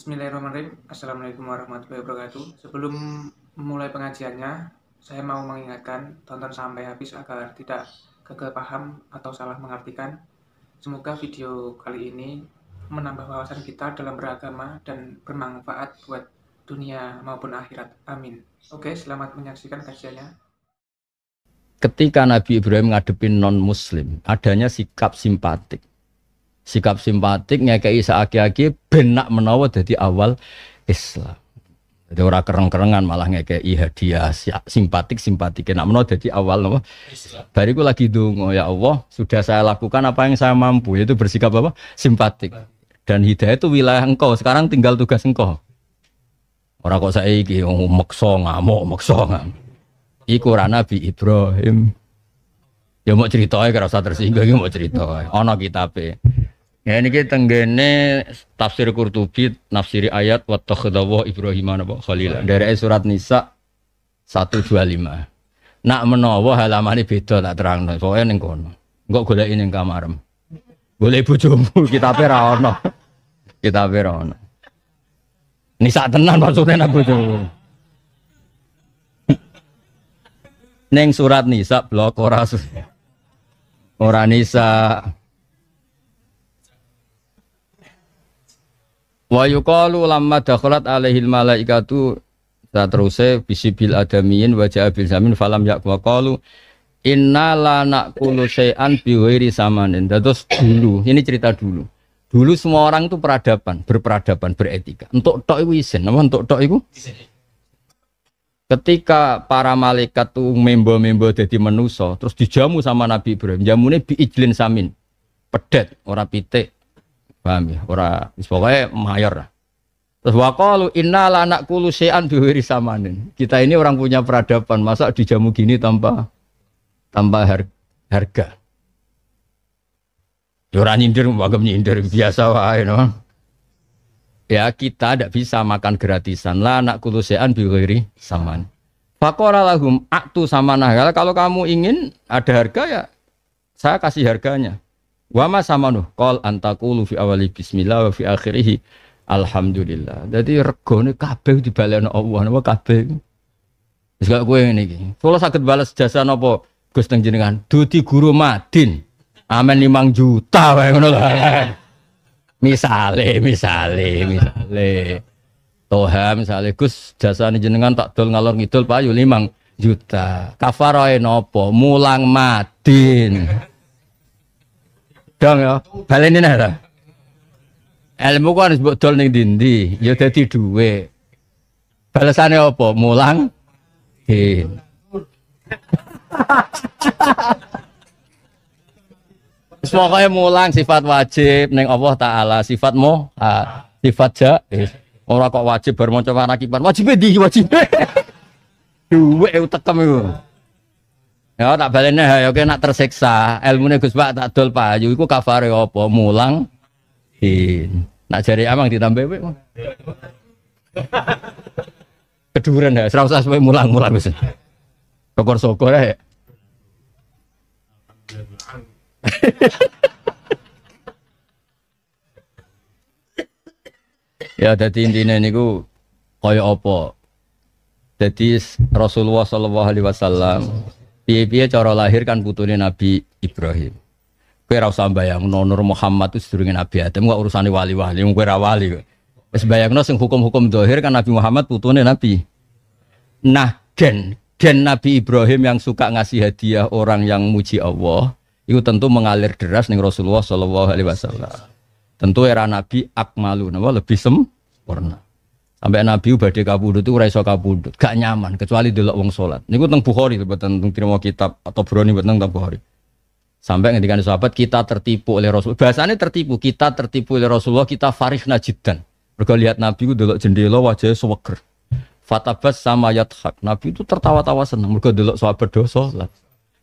Bismillahirrahmanirrahim. Assalamualaikum warahmatullahi wabarakatuh. Sebelum mulai pengajiannya, saya mau mengingatkan tonton sampai habis agar tidak gagal paham atau salah mengartikan. Semoga video kali ini menambah wawasan kita dalam beragama dan bermanfaat buat dunia maupun akhirat. Amin. Oke, selamat menyaksikan kajiannya. Ketika Nabi Ibrahim menghadapi non-muslim, adanya sikap simpatik sikap simpatik ngekei seaki-aki benak menawa jadi awal Islam. Jadi orang kereng-kerengan malah ngekei hadiah simpatik simpatik nak menawa jadi awal nopo. Bariku lagi dungo ya Allah sudah saya lakukan apa yang saya mampu yaitu bersikap apa simpatik dan hidayah itu wilayah engkau sekarang tinggal tugas engkau. Orang kok saya iki oh, maksa ngamuk maksa ngamuk. Iku Nabi Ibrahim. Ya mau ceritanya kira usah tersinggung, ya mau cerita. Ono kitabnya Ya ini kita tenggene tafsir Qurtubi nafsiri ayat wa takhadawa Ibrahim napa khalil. Iya. Dari surat Nisa 125. Nak menawa ini beda tak terangno. Pokoke ning kono. nggak boleh ning kamarem. Golek bojomu kitabe ra ono. kita ra ono. Nisa tenan maksudnya nak bojomu. Neng surat Nisa blok ora ora Nisa Wa yuqalu lamma dakhalat alaihil malaikatu teruse bisibil adamiyin wa ja'a bil zamin falam yaqwa qalu inna la naqulu syai'an bi ghairi samanin. Terus dulu, ini cerita dulu. Dulu semua orang itu peradaban, berperadaban, beretika. Untuk tok iku isin, apa untuk tok iku? Ketika para malaikat tuh membo-membo jadi menuso, terus dijamu sama Nabi Ibrahim. Jamunya biijlin samin, pedet, ora pitik, Paham ya? Ora wis pokoke mayor lah. Terus waqalu inna la naqulu syai'an biwiri samanin. Kita ini orang punya peradaban, masa dijamu gini tanpa tanpa harga. Ya ora nyindir, bagem nyindir biasa wae no. Ya kita tidak bisa makan gratisan lah anak kulusean biwiri saman. Fakora lahum aktu sama nah, Kalau kamu ingin ada harga ya saya kasih harganya. Wa ma samanu qol antakulu fi awali bismillah wa fi akhirih alhamdulillah. Dadi regane kabeh dibalekno Allah napa kabeh. Wis gak kowe ngene iki. Kula saged bales jasa napa Gus teng jenengan. Dudi guru Madin. Amin limang juta wae ngono lho. Misale, misale, misale. Toha misale Gus jasa jenengan tak dol ngalor ngidul payu limang juta. Kafarae nopo? Mulang Madin. Dong ya, balenin aja, Ilmu kan harus mbok nih dindi, ya dadi dua balasannya apa? Mulang din. Pokoknya mulang sifat wajib neng Allah Taala sifat mo ah, sifat jais orang kok wajib bermacam anak kipan wajib di wajib duwe utekem itu Ya tak balene ha yo ya, nak tersiksa, ilmune Gus Pak tak dol payu iku kafare apa? Mulang din. Nak jari amang ditambah wek. Keduren ha, ya. serau usah mulang-mulang wis. Sokor sokor ya. ya dadi intine niku kaya apa? Jadi Rasulullah sallallahu alaihi wasallam Piye-piye cara lahir kan putune Nabi Ibrahim. Kowe ora usah bayangno Nur Muhammad itu sedurunge Nabi Adam kok urusane wali-wali, kowe ora wali kok. Wis bayangno sing hukum-hukum dohir kan Nabi Muhammad putune Nabi. Nah, gen gen Nabi Ibrahim yang suka ngasih hadiah orang yang muji Allah, itu tentu mengalir deras nih Rasulullah Shallallahu Alaihi Wasallam. Tentu era Nabi Akmalu, nama lebih sempurna. Sampai Nabi badhe kabudut itu iso kabudut, gak nyaman kecuali delok wong salat. Niku teng Bukhari tentang terima kitab atau Broni tentang teng Bukhari. Sampai ketika sahabat kita tertipu oleh Rasul. Bahasanya tertipu, kita tertipu oleh Rasulullah, kita farih najidan Mereka lihat Nabi itu delok jendela wajahnya seweger. Fatabas sama yathak. Nabi itu tertawa-tawa senang. Mereka delok sahabat dosa.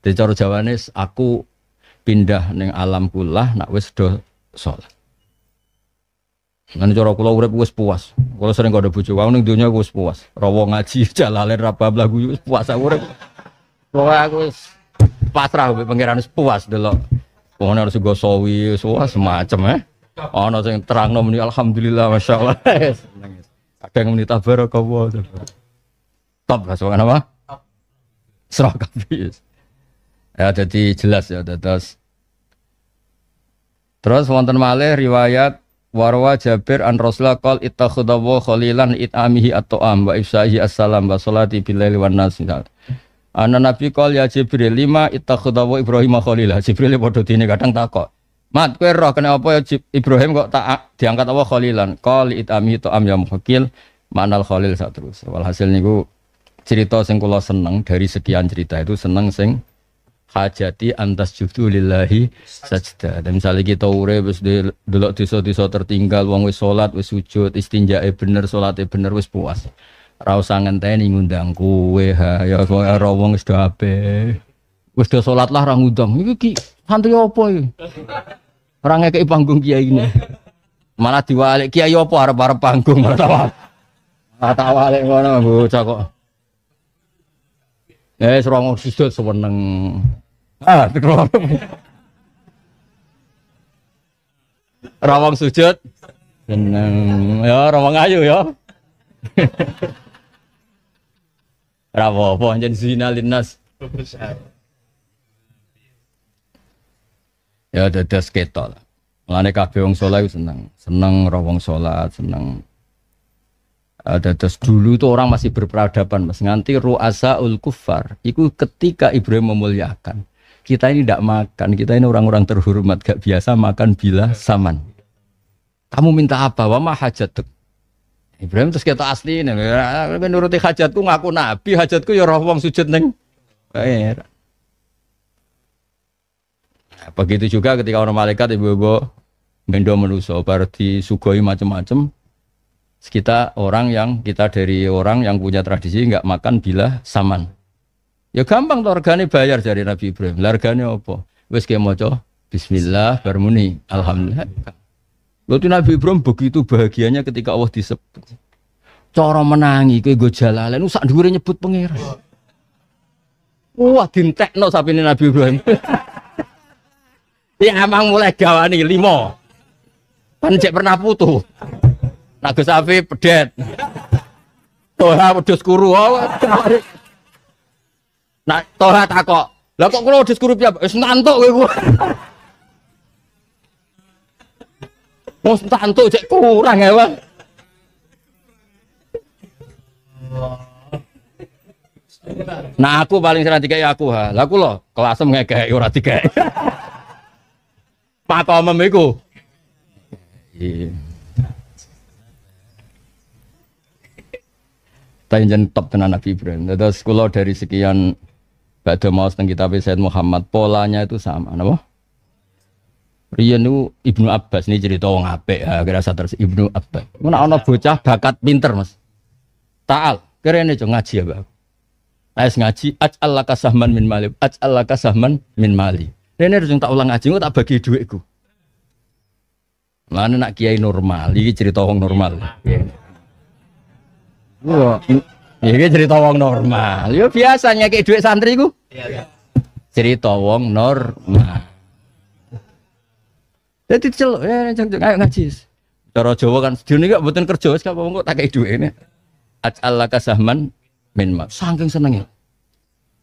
Jadi cara jawabannya, aku pindah neng alam kulah, nak wis do sholat. Ngan cara kula urip wis puas. Kula sering ada bojo wae ning donya wis puas. Rawa ngaji jalalen raba lagu wis puas aku urip. Wong aku wis pasrah mbek pangeran wis puas delok. Wong harus go wis puas macem eh. Ana sing terangno muni alhamdulillah masyaallah. Kadang muni tabarakallah. Top lah sowan apa? Serah kabis. Ya jadi jelas ya tetes. Terus wonten malih riwayat Warwa Jabir an Rasulullah qol ittakhadha khalilan itamihi at-ta'am wa ifsahi as-salam wa salati billaili wan nas. Ana Nabi qol ya Jibril lima ittakhadha Ibrahim khalila. Jibril padha dene kadang takok. Mat kowe roh kena apa ya Ibrahim kok tak diangkat Allah khalilan. Qol itamihi am ya muhqil manal khalil sak terus. Walhasil niku cerita sing kula seneng dari sekian cerita itu seneng sing hajati antas judu lillahi sajda. Dan misalnya kita urip wis delok desa-desa tertinggal wong wis salat, wis sujud, istinjae bener, salate bener wis puas. Ra usah ngenteni ngundang kowe ha ya ora wong wis do ape. Wis do salat lah ra ngundang. Iki ki santri apa iki? Ora ngekeki panggung kiai ini. Malah diwalik kiai apa arep-arep panggung malah tawa. Malah tawalik ngono bocah kok. Eh, ya, serongok sudut seweneng. Ah, Rawang sujud. Seneng. Eh, ya, rawang ayu ya. Rawo apa anjen zina lindas. Ya ada ketok lah. Mulane kabeh wong saleh seneng, seneng roh wong salat, seneng ah, ada terus dulu tuh orang masih berperadaban mas nganti ruasa ul kufar itu ketika Ibrahim memuliakan kita ini tidak makan, kita ini orang-orang terhormat, gak biasa makan bila saman. Kamu minta apa? Wama tuh. Ibrahim terus kita asli, ya, menuruti hajatku ngaku nabi, hajatku ya roh wong sujud neng. Nah, begitu juga ketika orang malaikat ibu-ibu mendo menuso, berarti sugoi macam-macam. Kita orang yang kita dari orang yang punya tradisi nggak makan bila saman. Ya gampang tuh organi bayar dari Nabi Ibrahim. Lah apa? Wis ki bismillah bermuni alhamdulillah. Lalu Nabi Ibrahim begitu bahagianya ketika Allah disebut. Coro menangi kowe gue jalalen usah dulu nyebut pangeran. Wah sapi ini Nabi Ibrahim. ya emang mulai gawani limo. Panjek pernah putu. Nagus sapi pedet. Tuh, pedus kuru. Oh, Nah, tora kok Lah kok kula diskusi piye? Wis gue, kowe. Wis ngantuk cek kurang ya, Bang. Nah aku paling sering tiga aku ha. Lah aku loh kelasem ngekek ora tiga. Patomem iku. Iya. Tanjen top tenan Nabi Ibrahim. Terus kalau dari sekian Bada mau tentang kitab Said Muhammad polanya itu sama, napa? Rian itu Ibnu Abbas ini cerita orang ape, ya, kira terus Ibnu Abbas. Mana anak iya. bocah bakat pinter, Mas. Ta'al, keren aja ngaji ya, Bang. Ais ngaji, Allah kasahman min mali, Allah kasahman min mali. Rian harus tak ulang ngaji, tak bagi duitku. Mana nak kiai normal, ini cerita orang normal. Wah, iya, ini iya. cerita orang normal. Yo ya biasanya kayak duit santri ku. Iya, iya. cerita wong normal nah. jadi celok ya jangan ayo ngaji cara Jawa kan sedih gak buatin kerja wis gak kok tak kayak duwe ini aj'alaka sahman min ma saking senengnya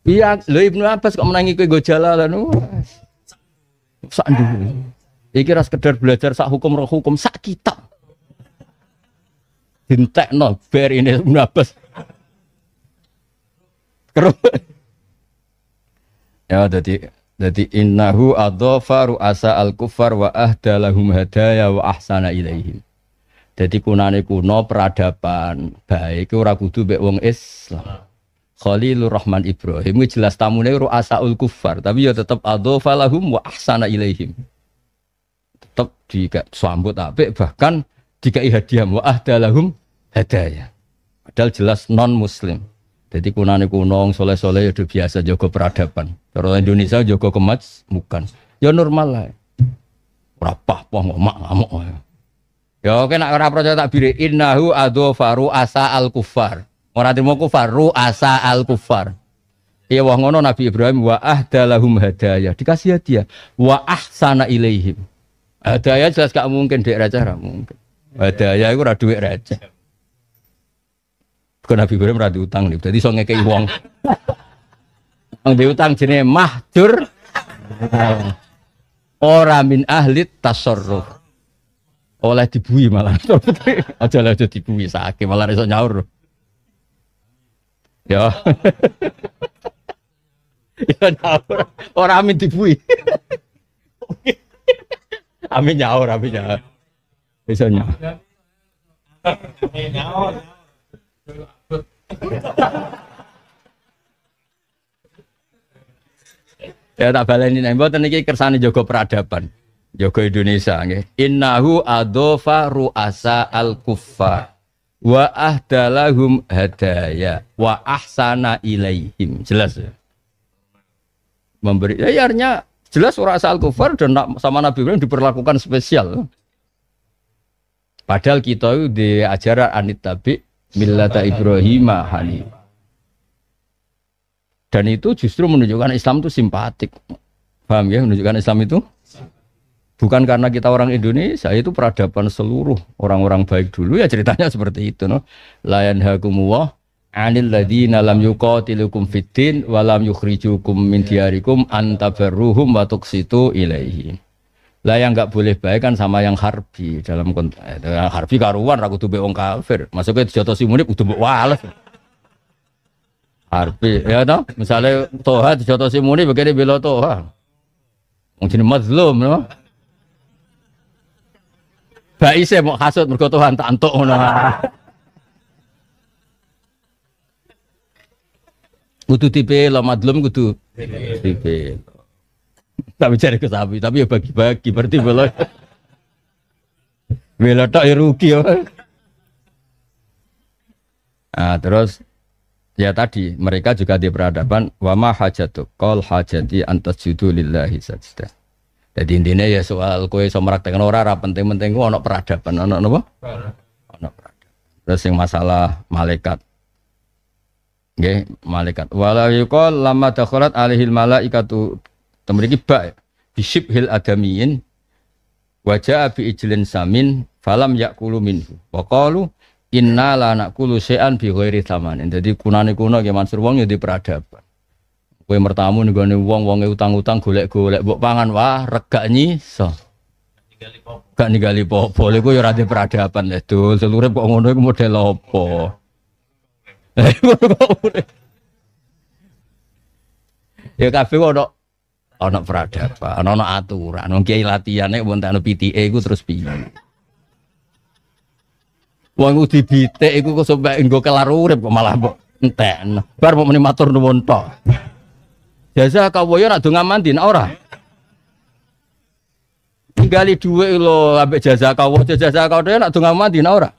iya lo Ibnu Abbas kok menangi gojala go nu sak dulu, iki ras kedar belajar sak hukum roh hukum sak kitab no ber ini Ibnu Abbas kerut Ya, jadi jadi innahu adhafa ru'asa al-kuffar wa ahdalahum hadaya wa ahsana ilaihim. Jadi kunane kuno peradaban baik ora kudu mbek wong Islam. Khalilur Rahman Ibrahim itu jelas tamune al kuffar tapi ya tetap adhafa lahum wa ahsana ilaihim. Tetap dikak sambut apik bahkan dikai hadiah wa ahdalahum hadaya. Padahal jelas non muslim. Jadi kunane kuno, soleh soleh itu ya biasa joko peradaban. Kalau Indonesia joko kemats bukan. Ya normal lah. Rapah poh ngomak ngamuk. Ya oke nak ora percaya tak biri innahu Faru asa al kufar. Orang timu kufar ru asa al kufar. Ya wah ngono Nabi Ibrahim wa ahdalahum hadaya. Dikasih hadiah wa ahsana ilaihim. Hadaya jelas gak mungkin dek receh mungkin. Hadaya itu ora duit receh. Kau Nabi Ibrahim ra utang nih, jadi so ngekei wong. Wong utang jenis mahjur. orang min ahli tasarruf. Oleh dibui malah. aja lah aja dibui sakit malah iso nyaur. Ya. ya nyaur. Orang min dibui. amin nyaur, amin nyaur. Bisa nyaur. Amin nyaur. ya tak baleni nek mboten niki kersane jaga peradaban, jaga Indonesia nggih. Innahu adofa ru'asa al kuffa wa ahdalahum hadaya wa ahsana ilaihim. Jelas ya? Memberi ya iya, artinya jelas orang asal kufar dan sama Nabi Ibrahim diperlakukan spesial. Padahal kita di ajaran anit tabi' millata Ibrahimah hani. Dan itu justru menunjukkan Islam itu simpatik. Paham ya? Menunjukkan Islam itu bukan karena kita orang Indonesia itu peradaban seluruh orang-orang baik dulu ya ceritanya seperti itu no layan hakumullah anil ladina lam yuqatilukum fiddin wa lam yukhrijukum min diyarikum antabarruhum wa tuqsitu ilaihim lah yang nggak boleh baik kan sama yang harbi dalam konteks. eh, harbi karuan aku tuh beong kafir. Masuknya jatuh si munib udah mbok Harbi ya toh, misalnya toha jatuh si munib begini bela toha. Mungkin mazlum no. Baik saya mau hasut mereka Tuhan tak antuk no Kudu tipe lo madlum kudu tipe. Tapi cari ke sapi, tapi ya bagi-bagi berarti belok. Belok tak ya rugi ya. Nah, terus ya tadi mereka juga di peradaban wama hajatu kol hajati antas judu lillahi sajidah Jadi intinya ya soal kue somrak dengan orang ora penting-penting kue peradaban anak apa? anak peradaban. Terus yang masalah malaikat Nggih, malaikat. Walau yuqal lama dakhalat alaihil malaikatu Temen ini bak bisib hil adamiin wajah abi ijlin samin falam yakulu minhu. Wakalu inna la nakulu se'an bi ghairi tamanin. Jadi kunani kuno gimana seruang jadi ya di peradaban. Kue mertamu nih gone wong uangnya utang-utang golek-golek buk pangan wah regaknya so. Gak nigali popo, lha iku ya ora peradaban lho, tuh seluruh kok ngono iku model lopo. ya kabeh dok ono peradaban, ono aturan. ono kiai latihane wonten PTE iku terus piye? Wong uti bitik iku kok sampe enggak kelar urip kok malah bu enten. Bar mau menimatur nuwun tok. Jasa boyo nak donga mandi nak ora. Tinggali dua lho abe jasa boyo jasa kawaya nak donga mandi nak ora.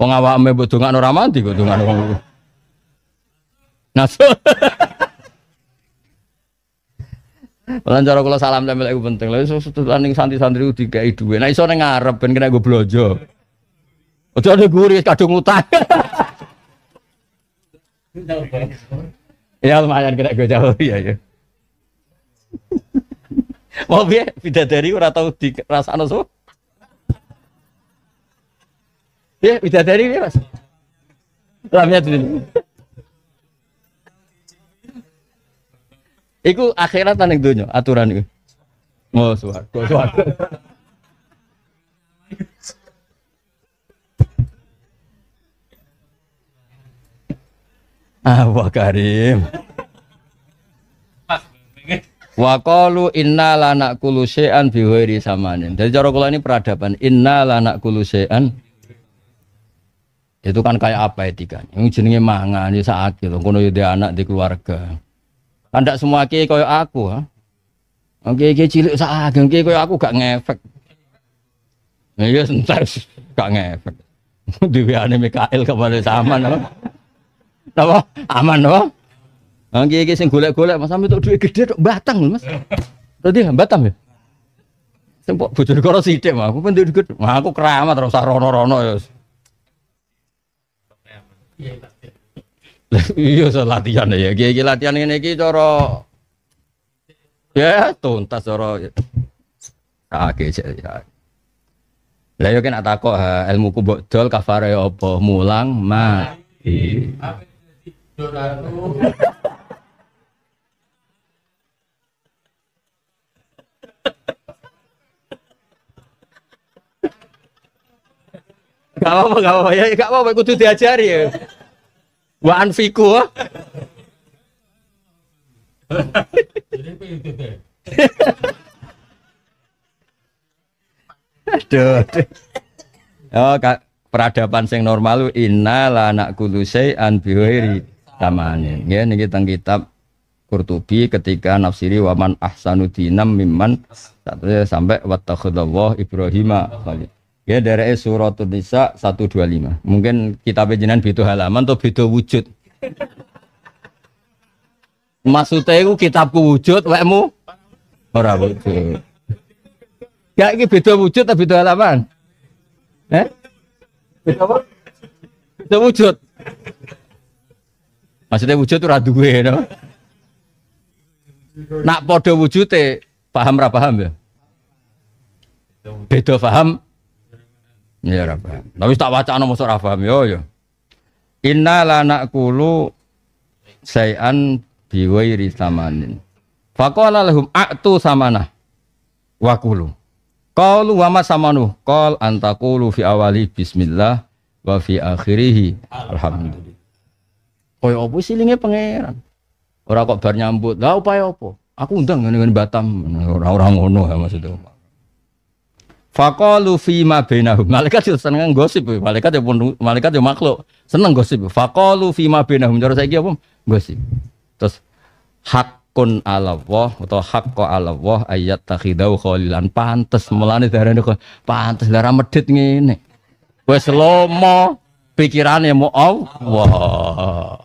Pengawal ame mbok ora mandi Nah, Lan cara kula salam tempel iku penting. Lha iso setulan ning santri-santri dikai itu. Nek iso ning ngarep ben kena gue blojo. Ojo ning guri kadung utang. ya lumayan kena gue jauh ya ya. Mau piye bidadari ora tau dirasakno so. Ya bidadari piye Mas? Lamnya dulu. Iku akhirat nang donya aturan iku. Oh, swarga, oh, swarga. Ah, wah Karim. Wa qalu inna la naqulu syai'an bi ghairi samanin. Jadi cara kula ini peradaban inna la naqulu syai'an itu kan kayak apa etikanya? Yang jenenge mangan ya saat lho, kono ya anak di keluarga. Anda semua kiai kaya aku, oke Kiai kiai cilik sageng kiai kaya aku gak ngefek. Nah, ya, ya entar gak ngefek. Deweane Mikael kemana sama no? Napa? Aman no? Nang kiai kiai sing golek-golek Mas sampe tok dhuwit gede tok batang Mas. Tadi ya, Batam ya? Sing kok bojone karo sithik aku pun dhuwit gede. Wah aku keramat terus rono-rono ya. Iya, Iya so latihan ya. Gigi latihan ini iki coro ya tuntas coro ya. ah, oke ya. Lah yo kena takok ilmu ku mbok dol kafare opo mulang ma Gak apa-apa, gak apa-apa. Ya, gak apa-apa, kudu diajari ya. Wa anfiku. Oh. Aduh. Oh, kak, peradaban sing normal lu innal anak naqulu an biwairi tamanin. Nggih niki teng kitab Qurtubi ketika nafsiri waman ahsanu dinam mimman sampai wattakhadallahu Ibrahima khalil. Ya dari e suratul Nisa 125. Mungkin kitab bejinan beda halaman atau beda wujud. Maksudnya itu kitabku wujud, wakmu? ora wujud. Ya ini beda wujud atau beda halaman? Eh? Beda apa? Beda wujud. Maksudnya wujud itu radu gue, no. Nak podo wujude paham ra paham ya? Beda paham Ya ora Tapi tak baca nomor surah paham yo yo. Inna kulu sayan biwai samanin. Faqala lahum a'tu samana wakulu. Kaulu wama samanu? Kaul antakulu fi awali bismillah wa fi akhirih alhamdulillah. Koyo opo silinge pangeran. Ora kok bernyambut. nyambut. Lah upaya opo? Aku undang ngene Batam. Orang orang ngono ya maksudku. Fakolu fima benahum. Malaikat itu seneng kan gosip, ya. malaikat ya pun malaikat itu ya makhluk, seneng gosip. Fakolu fima benahum. Jadi saya saiki Gosip. Terus hakun ala Allah atau hakko ala Allah ayat takhidau pantas pantes darah ini, pantas darah medit ini. Wes lomo pikirannya mau Allah.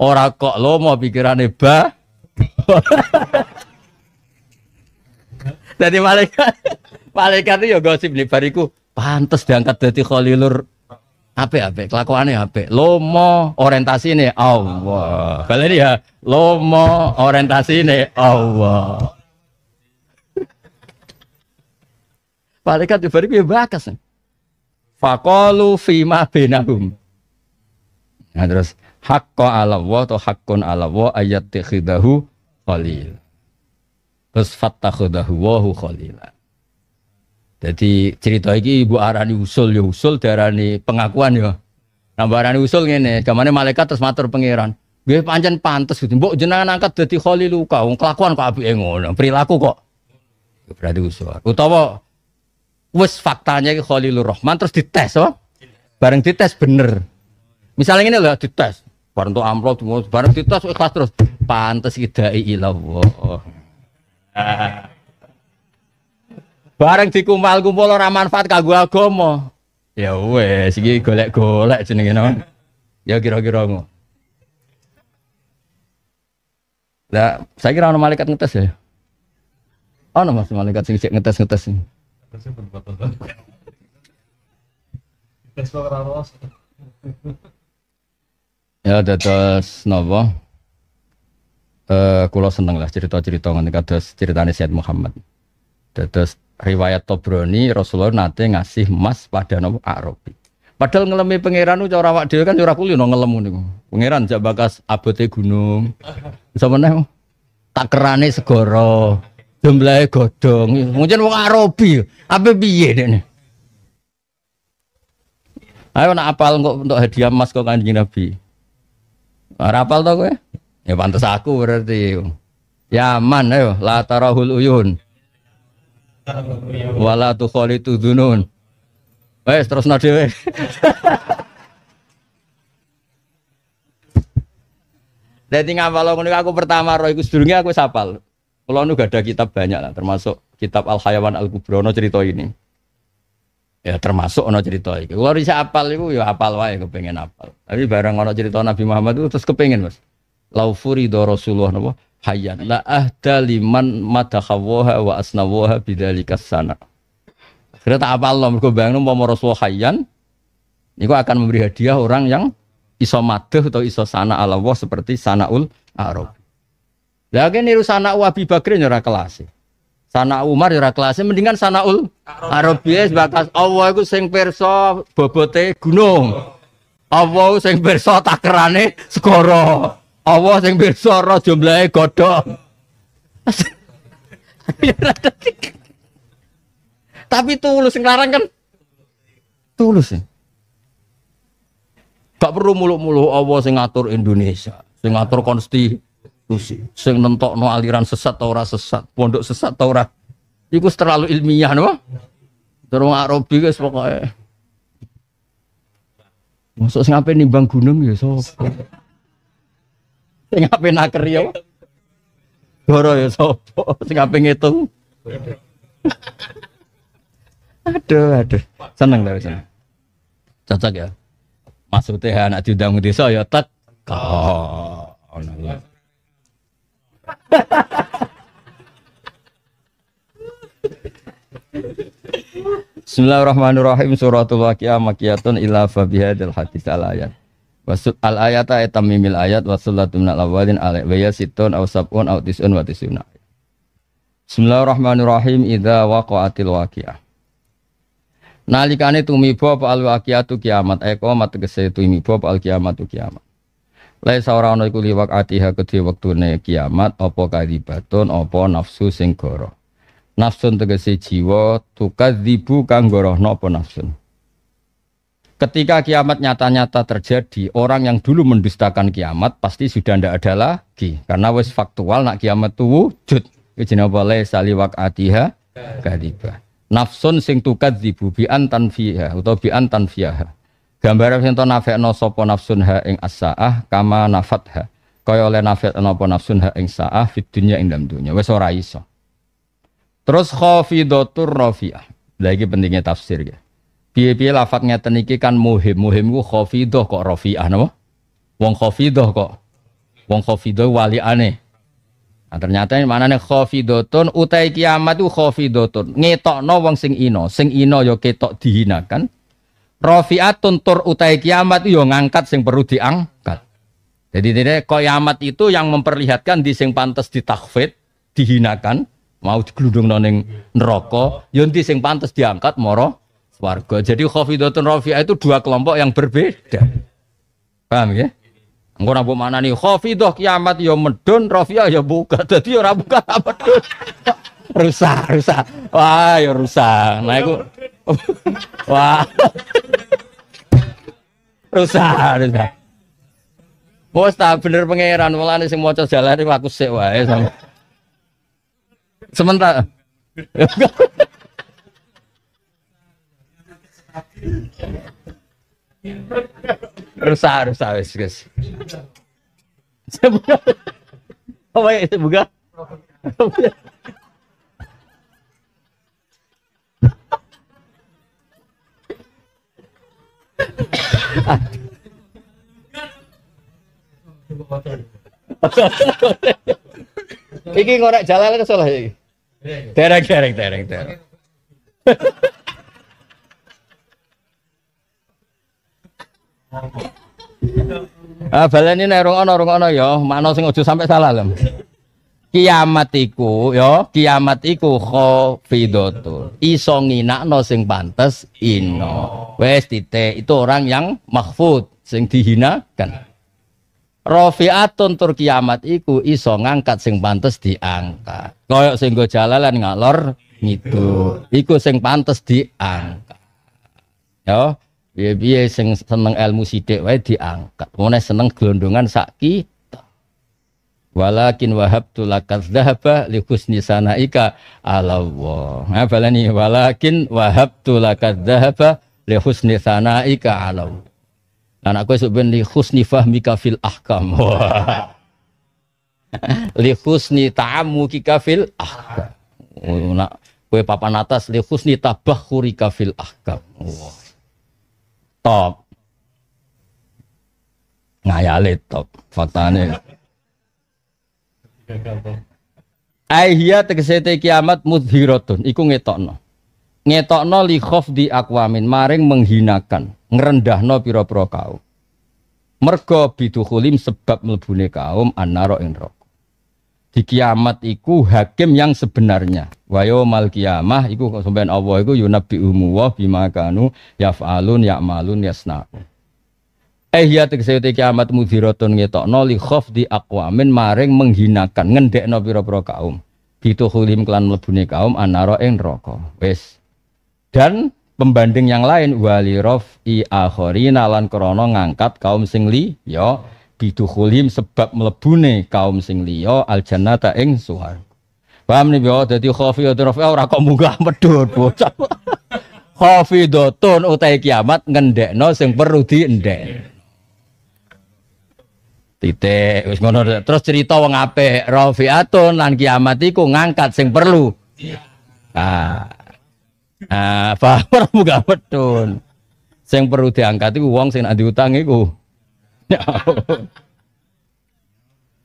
orang kok lomo pikirannya ba? Jadi malaikat Malaikat ya gosip nih bariku pantes diangkat dari kholilur apa apa kelakuannya apa lomo orientasi ini Allah ini ya lomo orientasi ini Allah malaikat bariku ya bakas fakolu fima benahum nah terus hakko ala Allah atau hakun ala Allah ayat tikhidahu khalil terus fattakhidahu wahu khalilah jadi cerita ini ibu arani usul ya usul darani pengakuan ya. nambah arani usul ini, gamane malaikat terus matur pangeran. Gue panjen pantas gitu. Mbok jenengan angkat holy luka, wong kelakuan kok abu Engon, perilaku kok. Ya berarti usul. Utawa wes faktanya ki holy Rahman terus dites apa? Bareng dites bener. Misalnya ini loh dites, bareng tuh amplop, bareng dites ikhlas terus. pantas kita ilah Bareng dikumpul-kumpul orang manfaat kanggo agomo Ya wes iki golek-golek jenenge non Ya kira-kira ngono. Lah, saya kira orang malaikat ngetes ya. oh nama si malaikat sih cek ngetes-ngetes. Ya terus napa? Eh uh, kulo seneng lah cerita-cerita ngene kados ceritane Syed Muhammad. terus riwayat Tobroni Rasulullah nanti ngasih emas pada Nabi Arabi. Padahal ngelemi pangeran ucap wak dia kan curah kuli nong ngelemu nih. Pangeran jak bakas abote gunung. Bisa oh. tak kerane segoro. jumlahnya godong. Mungkin wong Arabi. Apa deh nih? Ayo nak apal kok untuk hadiah emas kok kanjeng Nabi. Rapal tau gue? Ya pantas aku berarti. Oh. Yaman ya ayo latarahul uyun wala tu kholitu dunun. wes terus dhewe Jadi ngapal ngono aku pertama roh iku aku sapal. Kalau nu gak ada kitab banyak lah termasuk kitab Al Hayawan Al Kubrono cerita ini. Ya termasuk ono cerita iki. kalau bisa apal itu ya apal wae kepengen apal. Tapi barang ono cerita Nabi Muhammad itu terus kepengen, Mas. Laufuri do Rasulullah hayyan la ahda liman madakhawaha wa asnawaha bidzalika sana. kira tak apa Allah mergo bayangno umpama Rasulullah hayyan niku akan memberi hadiah orang yang iso madah atau iso sana Allah seperti sanaul arab. lha kene niru sana wa bi bakri ya ora kelas. Sana Umar ya ora kelas, mendingan sanaul Arab. Ya, bakas batas Allah iku sing pirsa bobote gunung. Allah sing pirsa takerane segara. Allah yang bersorot jumlahnya jumlahe Tapi tulus sing larang kan tulus ya. Gak perlu muluk-muluk Allah yang ngatur Indonesia, yang ngatur konstitusi, nentok no aliran sesat atau sesat, pondok sesat atau ora. Iku terlalu ilmiah no? terlalu Arabi guys pokoknya. Masuk sing nimbang gunung ya Sing ape naker yo. Ya, Goro yo ya, sapa? Sing ape ngitung? aduh, aduh. Seneng ta seneng. Cocok ya. Maksudnya anak diundang desa ya tek. Ono ono. Bismillahirrahmanirrahim suratul waqi'ah makiyatun ila fa bihadzal hadis alayat Wasul al ayata etamimil ayat wasulatu minal lawalin alaik waya situn au sabun au tisun wa tisuna. Bismillahirrahmanirrahim idza waqa'atil waqi'ah. Nalikane tumiba apa al tu kiamat eko mat tegese tumiba apa al kiamatu kiamat. Laisa ora ana iku liwak atiha kedhe wektune kiamat apa kadibatun apa nafsu sing goro. Nafsun tegese jiwa tukadzibu kang gorohno nafsun. Ketika kiamat nyata-nyata terjadi, orang yang dulu mendustakan kiamat pasti sudah tidak ada lagi. Karena wes faktual nak kiamat itu wujud. Ijina boleh saliwak atiha kadiba. Nafsun sing tukat dibu bi'an tanfiha atau bi'an tanfiha. Gambaran itu nafek no sopo nafsun ha ing asa'ah kama nafat ha. Kaya oleh no sopo nafsun ha ing saah fitunya dunya ing dalam dunya. Wes ora iso. Terus khafidotur rafi'ah. Lagi pentingnya tafsir ya. Piye-piye lafat ngeten iki kan muhim. Muhim ku khafidah kok rafi'ah napa? Wong khafidah kok. Wong khafidah wali aneh. Nah, ternyata ini mana nih khafidotun utai kiamat itu khafidotun no wong sing ino sing ino yo ya ketok dihinakan Rofiatun tur utai kiamat itu yo ya ngangkat sing perlu diangkat jadi ini kiamat itu yang memperlihatkan di sing pantas ditakfid dihinakan mau digelundung noning neraka yo ya di sing pantas diangkat moro warga. Jadi khafidatun rafi'ah itu dua kelompok yang berbeda. Paham ya? Engko ora mana nih doh kiamat ya medun, rafi'ah ya buka. Dadi ya ora buka apa rusak, rusak. Wah, ya rusak. Nah iku wah. rusak, rusak. Bos tak bener pangeran mulane sing maca jalan aku sik wae sama. Sementara rusak rusak wis guys semoga apa ya semoga Iki ngorek jalan ke salah iki. Tereng tereng tereng tereng. Ah baleni nek rung ana rung ana ya, makna sing aja sampai salah lho. Kiamat iku ya, kiamat iku khafidatul. Iso nginakno sing pantes ino. Wes titik, itu orang yang mahfud, sing dihinakan. Rafi'atun tur kiamat iku iso ngangkat sing pantes diangkat. Koyok sing go jalalan ngalor ngidul. Iku sing pantes diangkat. yo ya, Ya biye sing seneng ilmu sidik wae diangkat. Mone seneng gelondongan sakit. Walakin wahab tulakat dahaba likusni sanaika ala Allah. Nah, balani walakin wahab tulakat dahaba lihusni sanaika ala Allah. Lan aku esuk ben lihusni fahmi fil ahkam. lihusni ta'amuki kafil ahkam. Nak kowe papan atas lihusni tabakhuri kafil ahkam. Wah top ngayale top faktane Aihya tegesete kiamat mudhiratun iku ngetokno ngetokno li di akwamin maring menghinakan ngrendahno pira-pira kaum mergo biduhulim sebab mlebune kaum annaro ing neraka di kiamat iku hakim yang sebenarnya. Wa yaumal kiamah iku sampean Allah iku yunabbiumu wa bima kanu yaf'alun ya'malun yasna. Eh ya tegese kiamat mudhiratun ngetokno li di aqwamin maring menghinakan ngendekno pira-pira kaum. Bituhulim klan mlebune kaum anara ing neraka. Wis. Dan pembanding yang lain wali rafi akhirina lan krana ngangkat kaum sing yo. Ya, bidukhulihim sebab melebune kaum sing liya al jannata ing suhar Paham nih jadi dadi khafiyatur rafa orang kok muga medur bocah. doton utai kiamat no sing perlu diendek. Titik wis ngono terus cerita wong apik rafiatun lan kiamat iku ngangkat sing perlu. Ah. Ah, paham muga munggah Sing perlu diangkat iku wong sing nek diutang iku. Ya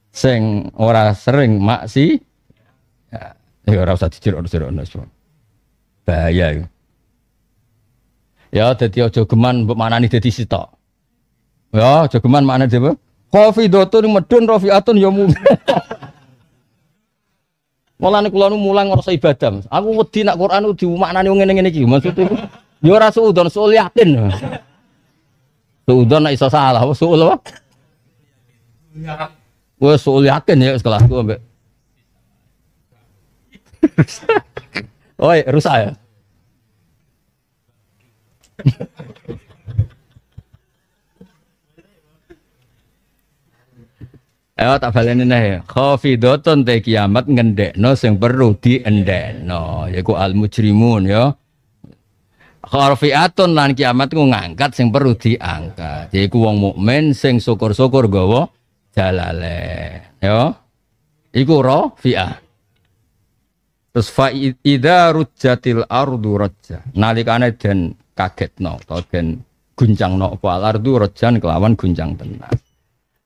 seng ora sering mak si, ya, ya ora usah dijerok-jerokno bahaya yuk. ya jadi ojo geman nih jadi sitok ya ojo geman maknani jadi kofi dotun medun atun ya mumin malah nih kulonu mulang ngerasa ibadah aku wedi nak Quran itu nih ngene-ngene gitu. maksud itu ya rasul dan suudon Suudon nak iso salah, suul apa? Wes suul yakin ya sekolah gua mbek. Oi, rusak ya. Ayo tak ini nih. ya. doton te kiamat ngendek, no sing perlu no. yaiku al mujrimun ya. Kharfiatun lan kiamat ku ngangkat sing perlu diangkat. Jadi ya. wong mukmin sing syukur-syukur gawa jalale. Yo, Iku rafi'ah. Terus fa idza rujjatil ardu rajja. Nalikane den kagetno utawa den guncangno apa ardu rajan kelawan guncang tenan.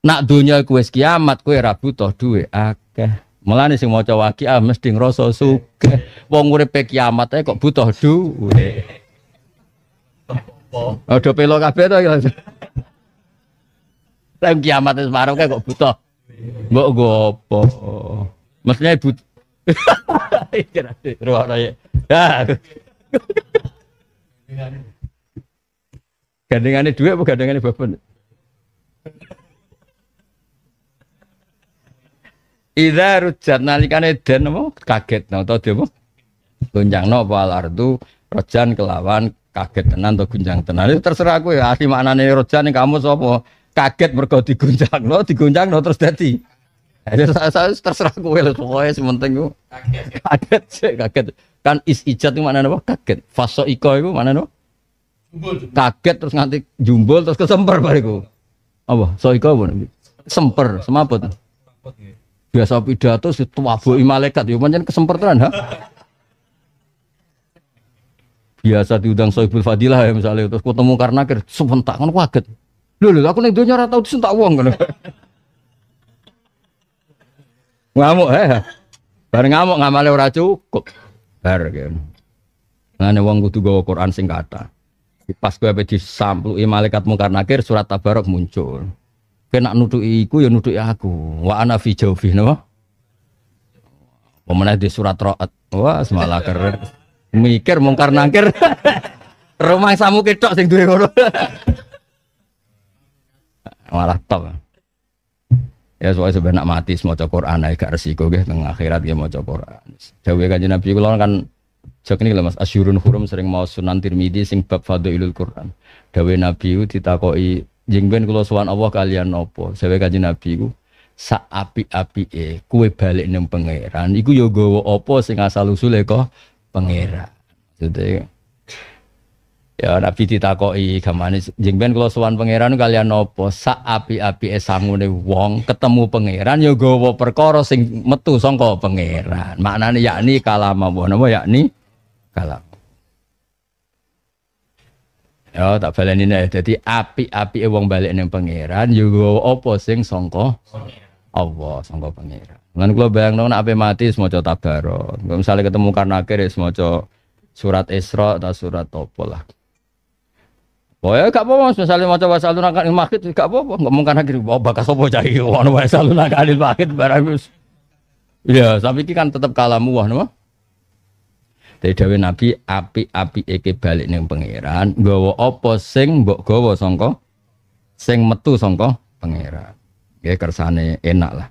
Nak dunia kuwes kiamat kue rabu toh duwe akeh. Mulane sing maca waqiah mesti ngrasa sugih. Wong uripe kiamat kok butuh duwe. Ada oh, pelo kabeh to iki. Lah kiamat wis marang kok butuh. Mbok nggo apa? Mestinya but. Ruwak ya. Ah. Gandengannya duit apa gandengannya bapak? Ida rujat nalikane den apa kaget no, nah, atau dia apa? Gonjang no apa alardu rojan kelawan kaget tenan atau gunjang tenan itu terserah aku ya asli nih roja nih kamu sopo kaget mergo digunjang lo diguncang lo terus jadi. jadi saya, saya terserah aku ya pokoknya sementing aku kaget sih kaget kan is ijat itu mana nopo kaget faso iko itu mana apa kaget terus nganti jumbul terus kesemper bariku apa so iko pun semper semaput iya. biasa pidato si tua malaikat yuk ya, macam kesemper tenan ha biasa diundang Soibul Fadilah ya misalnya terus ketemu karena akhir sementak kan kaget lho lho aku nih donya tau disentak uang kan ngamuk ya bar ngamuk ngamale ora cukup bar kan ngene wong kudu gawa Quran sing kata pas gue apa disampluki malaikat mungkar nakir surat tabarok muncul kena nutuki iku ya nutuki aku wa ana fi jaufi no pemenang di surat ro'at wah semalah keren mikir mungkar nangkir rumah samu kecok sing duwe ngono malah top ya soalnya sebenarnya mati semua cokor aja gak resiko gitu tengah akhirat dia mau Quran jauh kan nabi kalau kan Jok ini lah mas asyurun hurum sering mau sunan tirmidhi sing bab ilul Quran dawe nabi itu ditakoi jengben kalau suan Allah kalian opo saya kaji nabi itu sa api api eh kue balik neng pangeran iku yo gowo opo sing asal usul e, kok pengera. Jadi ya Nabi ditakoki gamane jengben kula sowan pangeran kalian nopo sak api-api esangune wong ketemu pangeran ya gawa perkara sing metu sangka pangeran. Maknane yakni kalama wa napa yakni kalam. Ya tak baleni nek jadi api api e wong balik neng pangeran ya opo sing songko Allah songko pangeran. Lan kula bayang nek ape mati semoco tabarok. Misalnya ketemu karena akhir semoco surat Isra atau surat apa lah. ya, gak apa-apa, misalnya mau coba salun akan makit, gak apa-apa, gak mungkin akhir bawa bakas sopo cai, wah nua salun akan adil makit barang Ya, tapi kan tetap kalah muah nama. Dari dawe nabi api api eke balik neng pangeran, gawa opo sing mbok gawa songko, sing metu songko pangeran. Ya kersane enak lah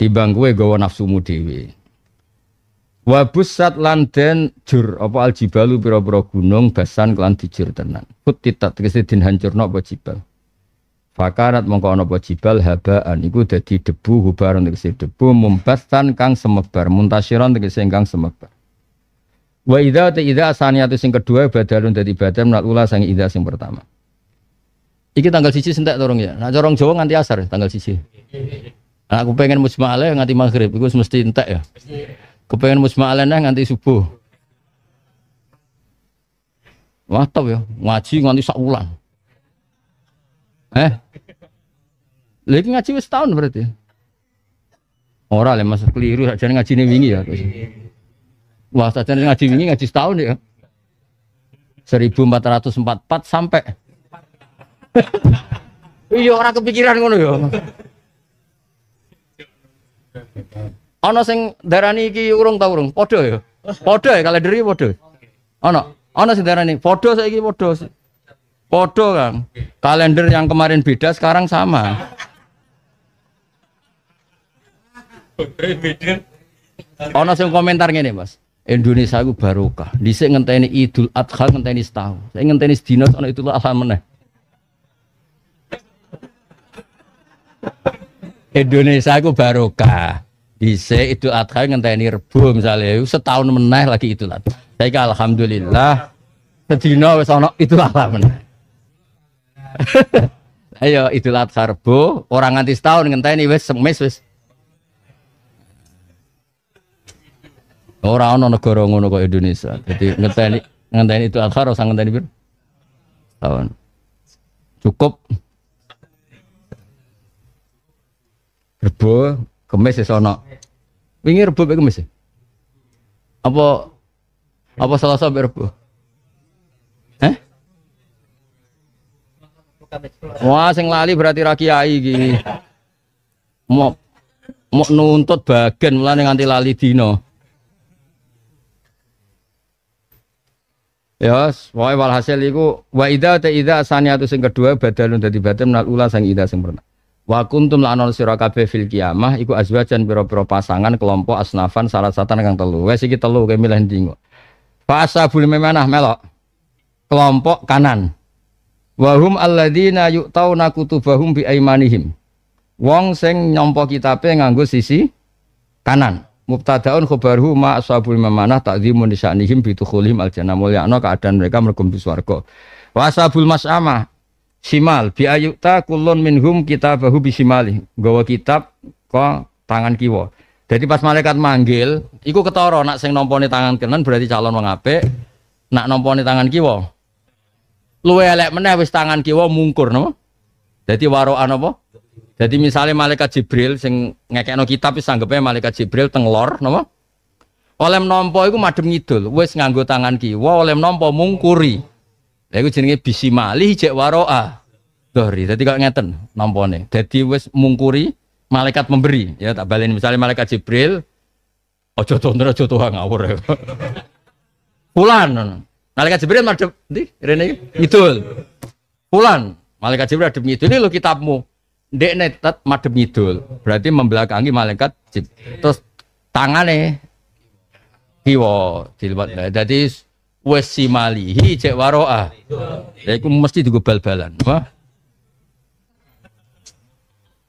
timbang kowe gawa nafsumu dhewe wa busat lan den jur apa aljibalu pira-pira gunung basan kelan dijur tenan kutitat tegese hancur hancurno apa jibal Fakarat mongko ana apa jibal habaan iku dadi debu hubaran tegese debu mumbastan kang semebar muntasiran tegese kang semebar Wa te ta idza saniyatu sing kedua badalun dadi badal menat ula sang idza sing pertama Iki tanggal sisi sentek dorong ya. Nah, corong Jawa nganti asar tanggal sisi. Nah, aku pengen musim nganti maghrib, itu mesti entek ya. Kepengen musma alaih nganti subuh. Wah, tau ya, ngaji nganti sakulan. Eh? Lagi ngaji wis tahun berarti. Ora le mas keliru Saja ngaji nih wingi ya. Wah, saja ngaji wingi ngaji setahun ya. Seribu empat empat ratus 1444 sampai. Iya orang kepikiran ngono ya ono sing darani iki urung tau urung? podo ya. podo ya kalender iki ono Ana. Ana sing darani saya saiki podo, podo Kang. Kalender yang kemarin beda sekarang sama. ono sing komentar nih Mas. Indonesia iku barokah. Dhisik ngenteni Idul Adha ngenteni setahun. Saya ngenteni sedina ana Idul Adha meneh. Indonesia itu barokah. se itu adha ngenteni rebu misalnya setahun meneh lagi itu lah. Saiki alhamdulillah Sedino wis ana itu lah meneh. Ayo itulah Adha orang nganti setahun ngenteni wes semis wes. Orang ono negara ngono kok Indonesia. Jadi ngenteni ngenteni itu Adha ora ngenteni bir Tahun. Cukup Rebo, kemis wis ana. Ya Wingi rebo mek kemis. Ya? Apa apa salah sampai rebo? Eh? Wah, sing lali berarti ra kiai iki. Mok mok nuntut bagian mulane nganti lali dino. Ya, yes, wae walhasil iku wa ida ta idza saniatu sing kedua badalun dadi badal menal ula sang ida sing pernah. Wa kuntum la'anon sira kabeh fil kiamah iku azwajan pira-pira pasangan kelompok asnafan salah satan kang telu. Wes iki telu kowe milih ndi kok. Fa memanah melok. Kelompok kanan. Wa hum alladzina yu'tauna kutubahum bi aimanihim. Wong sing nyompo kitabe nganggo sisi kanan. Mubtadaun khabaruhu ma ashabul memanah takdzimun nisanihim bi dukhulihim al jannah mulyana keadaan mereka mergo di swarga. Wa ashabul mas'amah simal bi ayuta kulun minhum kitabahu bisimali gawa kitab ke tangan kiwo. jadi pas malaikat manggil iku ketara nak sing tangan kanan berarti calon wong apik nak nomponi tangan kiwo, luwe elek meneh wis tangan kiwo mungkur no jadi waro apa jadi misalnya malaikat Jibril sing ngekekno kitab wis malaikat Jibril tenglor no. napa oleh nampa iku madhem ngidul wis nganggo tangan kiwo, oleh nampa mungkuri Lha iku jenenge bisi malih cek waroa. dori. Jadi kok ngeten nampone. Jadi wes mungkuri malaikat memberi. Ya tak balen misalnya malaikat Jibril ojo tonton ojo tuh ngawur. Pulan. Malaikat Jibril madhep ndi? Rene ngidul. Pulan. Malaikat Jibril madhep ngidul ini lo kitabmu. Ndek netet madhep ngidul. Berarti membelakangi malaikat Jibril. Terus tangane kiwa diliwat. Jadi wes simalihi cek waroa. Ya iku mesti digo bal-balan. Wah.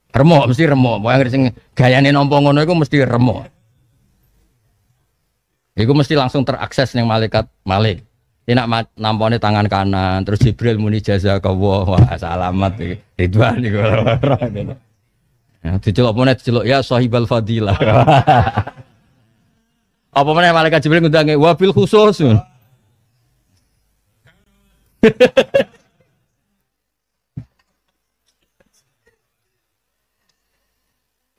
Remok mesti remok. Pokoke sing nih nampa ngono iku mesti remok. Iku mesti langsung terakses yang malaikat Malik. Ini nak nampone tangan kanan, terus Jibril muni jasa ke wah salamat Ridwan iku. Ya, dicelok mana dicelok ya sahibal fadilah. Apa mana malaikat Jibril ngundangnya wabil khusus.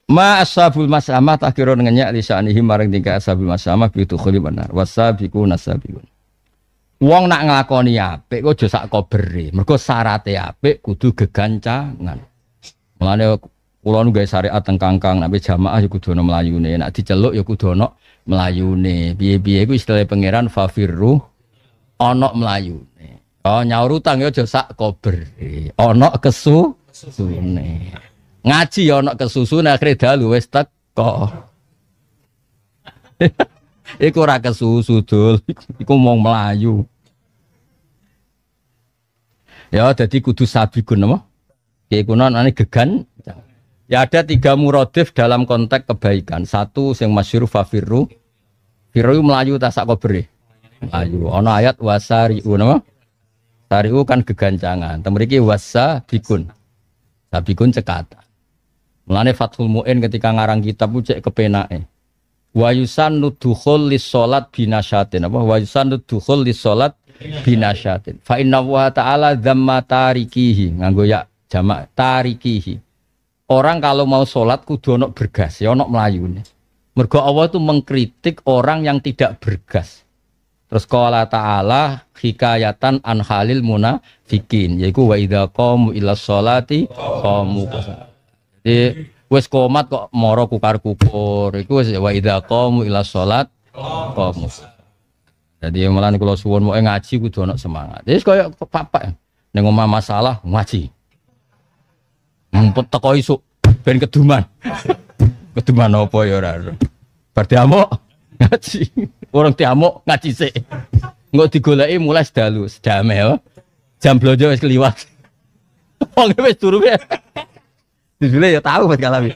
Ma ashabul mas'amah takhirun ngenyak lisanihim maring tingkah ashabul mas'amah bi dukhuli benar. Wasabiqu nasabiqun. Wong nak ngelakoni apik kok aja sak beri. Mergo syarate apik kudu gegancangan. Mulane kula nu gawe syariat teng kangkang nek jamaah ya kudu ana mlayune, nek diceluk ya kudu ana mlayune. Piye-piye iku istilah pangeran fafirru ana melayu. Oh nyaur utang ya sak kober. Ono kesu sune. Ngaji ya onok kesusu kesusune akhire dalu wis teko. Iku ora kesusu dul, iku mau melayu. Ya jadi kudu sabi apa? Kiai kuno ane gegan. Ya ada tiga murodif dalam konteks kebaikan. Satu yang masyur fafiru, firru melayu tasak kobri. E? Melayu. Ono ayat wasari unama Tariku kan gegancangan. Temeriki wasa bikun. Sabikun cekat. Mulane Fathul Mu'in ketika ngarang kitab cek kepenake. Wayusan nuduhul li sholat binasyatin. Apa? Wayusan nuduhul li sholat binasyatin. Fa inna wa ta'ala dhamma tarikihi. Nganggo ya jamak tarikihi. Orang kalau mau sholat kudu onok bergas, ya onok melayune. Mergo Allah itu mengkritik orang yang tidak bergas. Terus qala ta'ala hikayatan an halil munafikin yaitu wa idza qamu ila sholati qamu. Jadi wes komat kok moro kukar kukur iku wis wa idza qamu ila sholat qamu. Jadi malah kalau suwon mau ngaji kudu ana semangat. Jadi kaya papa ning omah masalah ngaji. Mumpet teko isuk ben keduman. keduman apa ya ora. Berarti amok ngaji. Orang diamuk ngaji sih nggak digolai mulai sedalu, sedame ya. Jam belajo es keliwat Wong es turu ya. Dijule ya tahu wis kalami.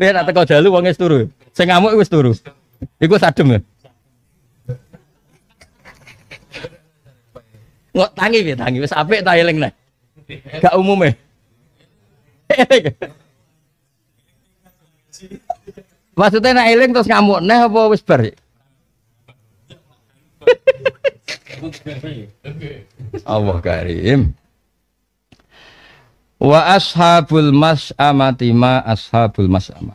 lihat atau kau dalu wong es turu. saya ngamuk es turu. Iku sadem ya. nggak tangi ya tangi es apik ta eling gak Gak ya. Maksudnya nak eling terus ngamuk neh apa wis bar? Allah karim. Wa ashabul mas'amati ma ashabul mas'ama.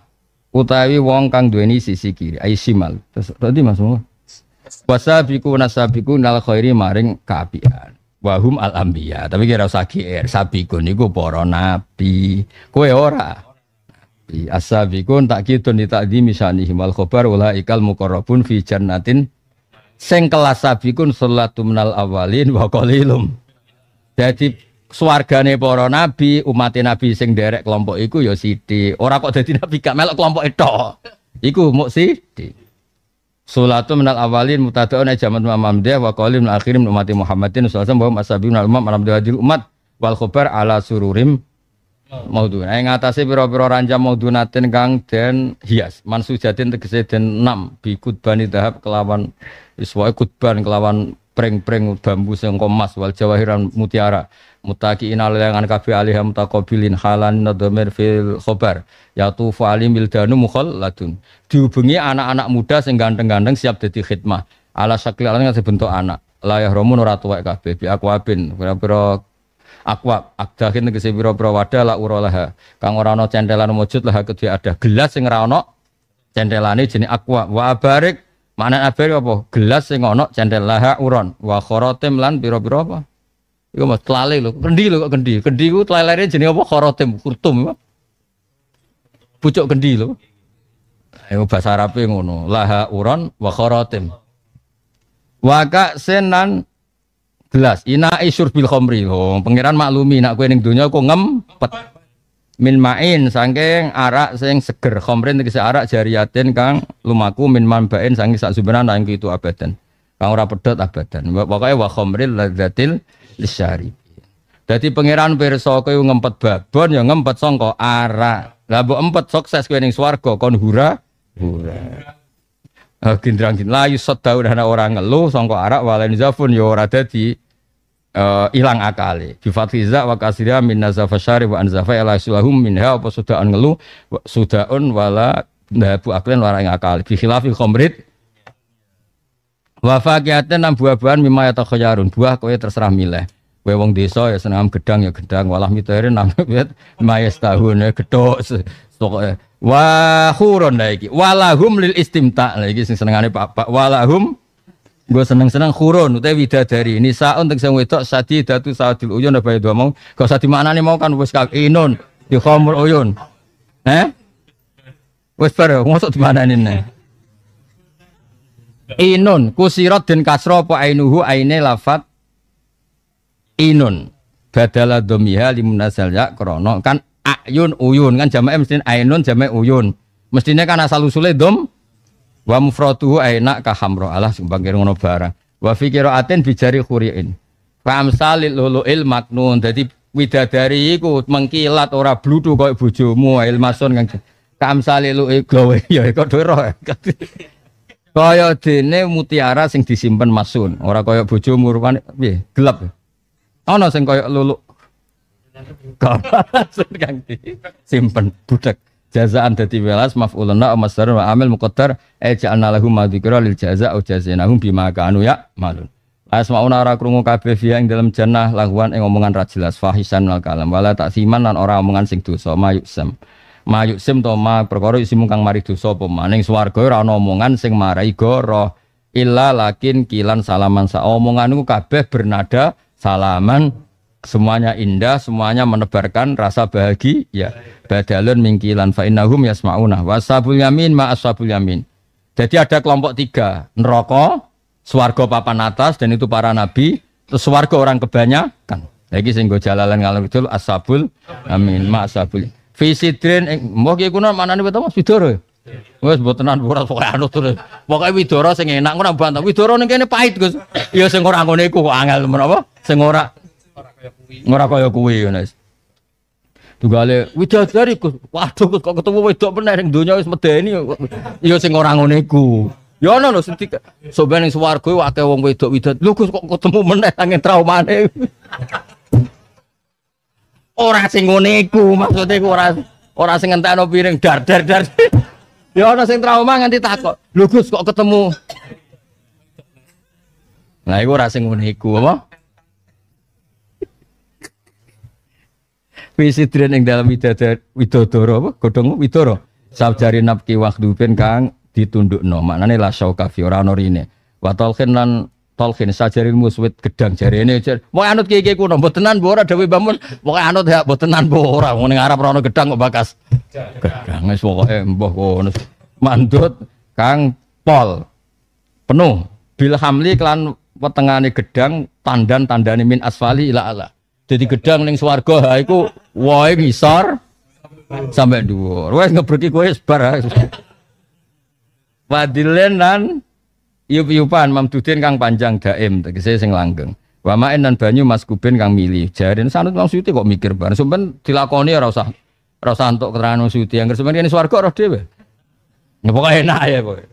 Utawi wong kang duweni sisi kiri, ai simal. Tadi Mas Muhammad. Wasabiku nasabiku nal khairi maring kaapian. Wahum al anbiya. Tapi kira usah GR, sabiku niku para nabi. Kowe ora. Nabi asabikun tak kitun ditakdimi sanihim al khabar ulaikal muqarrabun fi jannatin Sing kelas sabikun salatu minal awalin wa qalilum. Dadi swargane para nabi, umat nabi sing derek kelompok iku ya sithik. Ora kok dadi nabi gak melok kelompok itu, Iku muk sithik. Sulatu minal awalin mutadaun jamat dia wa qalim akhirin umat Muhammadin sallallahu alaihi wasallam wa ashabun al umat wal khabar ala sururim maudun. Nah, Ing ngatasé pira-pira ranjam maudunatin kang den hias. Mansujatin tegesi den enam bi kutbani dahab kelawan iswae kutban kelawan preng-preng bambu sing komas wal jawahiran mutiara. Mutaki inalayangan kafi alih mutakobilin halan nadomir fil khobar. yatu fali alim bildanu mukhalladun. Dihubungi anak-anak muda sing ganteng-ganteng siap jadi khidmah. Ala syakli alam sebentuk bentuk anak. Layah romun ora kafi kabeh bi akwabin. Pira-pira akwab akdahin tegese pira-pira wadah la urolaha kang ora ana cendelan wujud lah kedhe ada gelas sing ora ana cendelane jenenge akwab wa barik. mana abarik apa gelas sing ana cendelaha uron wa kharatim lan pira-pira apa iku mas telale lho kendi lho kok kendi kendi ku telalere jenis apa kharatim kurtum pucuk kendi lho Ayo bahasa Arabe ngono. Laha uron wa kharatim. Waka senan Jelas, ina isur bil khomri oh pangeran maklumi nak kue ning dunia ngem ngempet min main sangking arak sing seger khomrin kisah arak jariatin kang lumaku min main, sangking sak sumberan nang itu abadan kang ora pedot abadan pokoke wa khomril ladzatil lisyari dadi pangeran pirsa ngem ngempet babon ya ngempet songko arak lah mbok empat sukses kowe ning swarga kon hura hura Eh, Gindrang layu ya sedau dan orang ngeluh songko arak walen zafun yo ya ora dadi eh, ilang akali Bi fatiza wa kasira min nazafasyari wa anzafa ila sulahum minha apa sudaan ngeluh sudaun wala ndabu aklen warang akal. Bi khilafil khomrit wa nam buah-buahan mimma yatakhayyarun. Buah kowe terserah milih. Kowe wong desa ya senam gedang ya gedang, walah mitahirin nang mayas tahun ya gedhok. Pokoke wa khurun lah iki walahum lil istimta lah iki sing senengane Pak Pak walahum gue seneng-seneng khurun utawi dari ini saun teng sing wedok sadi datu sadil uyun apa itu mau gak mana nih mau kan wis kak inun di khamur uyun eh wis bar ngosok nih ne inun kusirat dan kasro po ainuhu aine lafat inun badala domiha limunasal ya krono kan ayun uyun kan jamaknya mesti ainun jamak uyun mestinya kan asal usulnya dom wa mufratuhu aina ka Allah alah sumbang kira ngono barang wa fi qiraatin bijari khuriin fa amsalil luluil maknun dadi widadari iku mengkilat ora bludu koyo bojomu ilmasun kang ka amsalil luluil gawe ya kok roh eh. kaya dene mutiara sing disimpen masun ora koyo bojomu rupane piye gelap ana sing koyo luluk Kalasun kang di simpen budak jazaan dadi welas maf'uluna wa masdar wa amil muqaddar e ja'alna lahum madzikra lil jaza au jazainahum bima kanu ya malun asmauna ora krungu kabeh yang ing dalam jannah laguan ing omongan ra jelas fahisan wal kalam wala taksiman lan ora omongan sing dosa mayuksem sem to ma perkara isi kang mari dosa apa maning swarga ora ana omongan sing marai goro illa lakin kilan salaman sa omongan kafe kabeh bernada salaman semuanya indah, semuanya menebarkan rasa bahagia. Ya. Badalun mingkilan fa innahum yasmauna wasabul yamin ma ashabul yamin. Jadi ada kelompok tiga, neraka, swargo papan atas dan itu para nabi, terus swargo orang kebanyakan. Lagi singgo jalalan ngalung itu asabul amin ma ashabul. Fi mau mbok guna mana nih betul Mas Widoro. Ya? Wes tenan buat pokoknya anu tuh, pokoknya Widoro sing enak nambah bantah. Widoro ning pahit Gus. Iya, sing orang gue iku angel menapa? Sing orang Ora kaya kuwi ngono wis. Tunggale widadari Gus. Waduh kok ketemu wedok meneh ning donya wis medeni ya sing ora ngene iku. Ya ana lho sing soben ning swarga akeh wong wedok widat. Lho Gus kok ketemu meneh angin traumane. ora sing ngene iku maksud e ora ora sing entekno piring dar dar dar. ya ana sing trauma nganti takok. Lho Gus kok ketemu Nah itu rasa sing Wisidren yang dalam widodoro apa? toro. widoro. Sabjari nabki waktu ben kang ditunduk no, la lah fi ora ana rine. Wa talqin lan talqin sajari muswit gedang ini. Mau anut kiki kuno buat tenan bora Mau bamun Mau anut ya buat tenan Mau Mau Ngene ngarep gedang kok bakas. Gedang wis pokoke mbah kono. Mandut kang pol. Penuh bil hamli kelan wetengane gedang tandan tandane min asfali ila ala jadi gedang ning swarga ha iku wae sampai dua, wes ngebreki kowe sebar wadilen lan yup-yupan mamdudin kang panjang daim tegese sing langgeng Wamain dan banyu mas kuben kang milih jarin sanut mang suti kok mikir bareng sumpen dilakoni ora usah ora usah entuk keterangan suti yang sebenarnya ini swarga roh dhewe ya pokoke enak ya pokoke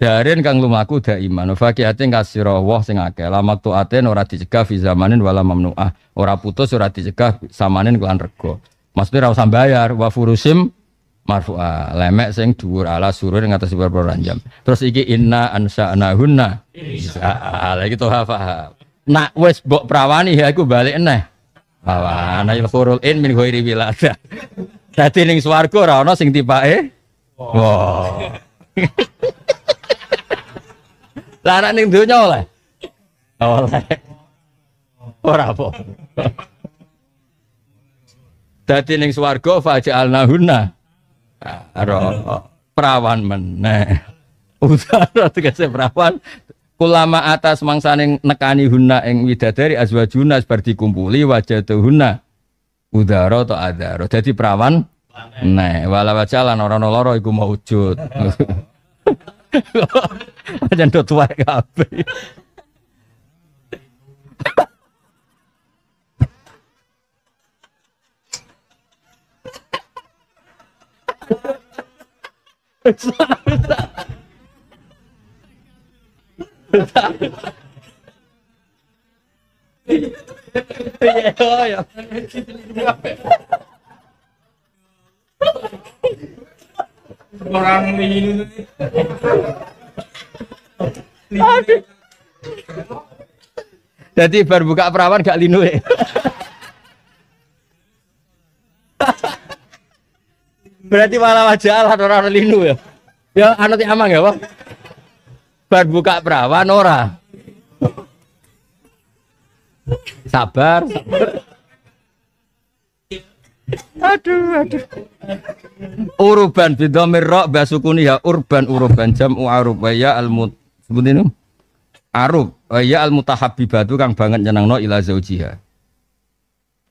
Darin kang lumaku da iman. Fakihati kasira wah sing akeh. tu tuaten ora dicegah fi zamanin wala mamnuah. Ora putus ora dicegah samanin kelan rego. Maksudnya ora usah bayar wa furusim marfu'a. Lemek sing dhuwur ala surur atas beberapa ranjam. Terus iki inna ansa'nahunna. Isa'a. Lagi toha faham. Nak wes mbok prawani ya iku balik eneh. Bawa ana khurul in min ghairi wilada. Dadi ning swarga ora ana sing tipake. Wah. Wow. Lah anak ning donya oleh. Oleh. Ora apa. Dadi ning swarga faja'alna hunna. Ah, prawan meneh. utara tegese perawan kulama atas neng nekani hunna ing widadari azwajuna bar dikumpuli hunna Udara to ro Dadi perawan Nah, wala wajah orang ora noloro iku Aja ndo tuwa kabeh. Ya, ya orang ini Aduh. Jadi baru buka perawan gak linu ya. Berarti malah wajah lah orang linu ya. Ya anut amang ya, Pak. Bar buka perawan ora. Sabar, sabar aduh aduh uruban bidomir rok basukuni ya urban uruban jam ya arub ya al mut sebutin arub ya al batu kang banget no ila zaujiha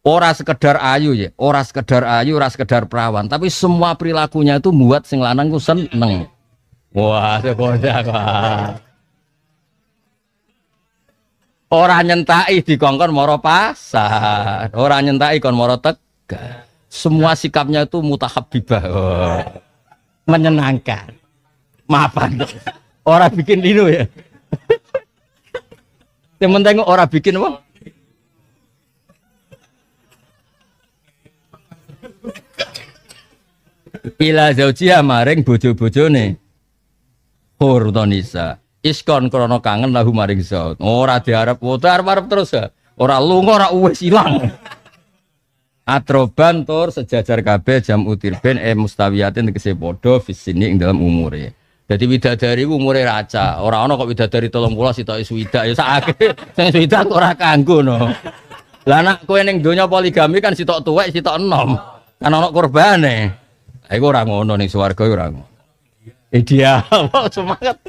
ora sekedar ayu ya ora sekedar ayu ora sekedar perawan tapi semua perilakunya itu buat sing lanang ku seneng wah sekolah Orang nyentai kongkon moro pasar orang nyentai kon moro tegar semua sikapnya itu mutahabibah oh. menyenangkan maafan orang bikin lino ya temen tengok orang bikin apa ila zaujia maring bojo nih. hur tonisa iskon krono kangen lahu maring zaut ora diharap, ora arep terus ya. Orang lu ora uwes ilang Atroban tur sejajar kabeh jam utir ben e mustawiyatin tegese padha fis ing dalam umure. Jadi widadari umure raca. Ora ana kok widadari 30 sitoke swidak ya akeh. Sing swidak ora kanggo no. Lah nak kowe ning donya poligami kan sitok tuwek sitok enom. Kan ana Ha Iku ora ngono ning swarga ora ngono. Eh, Ideal, semangat.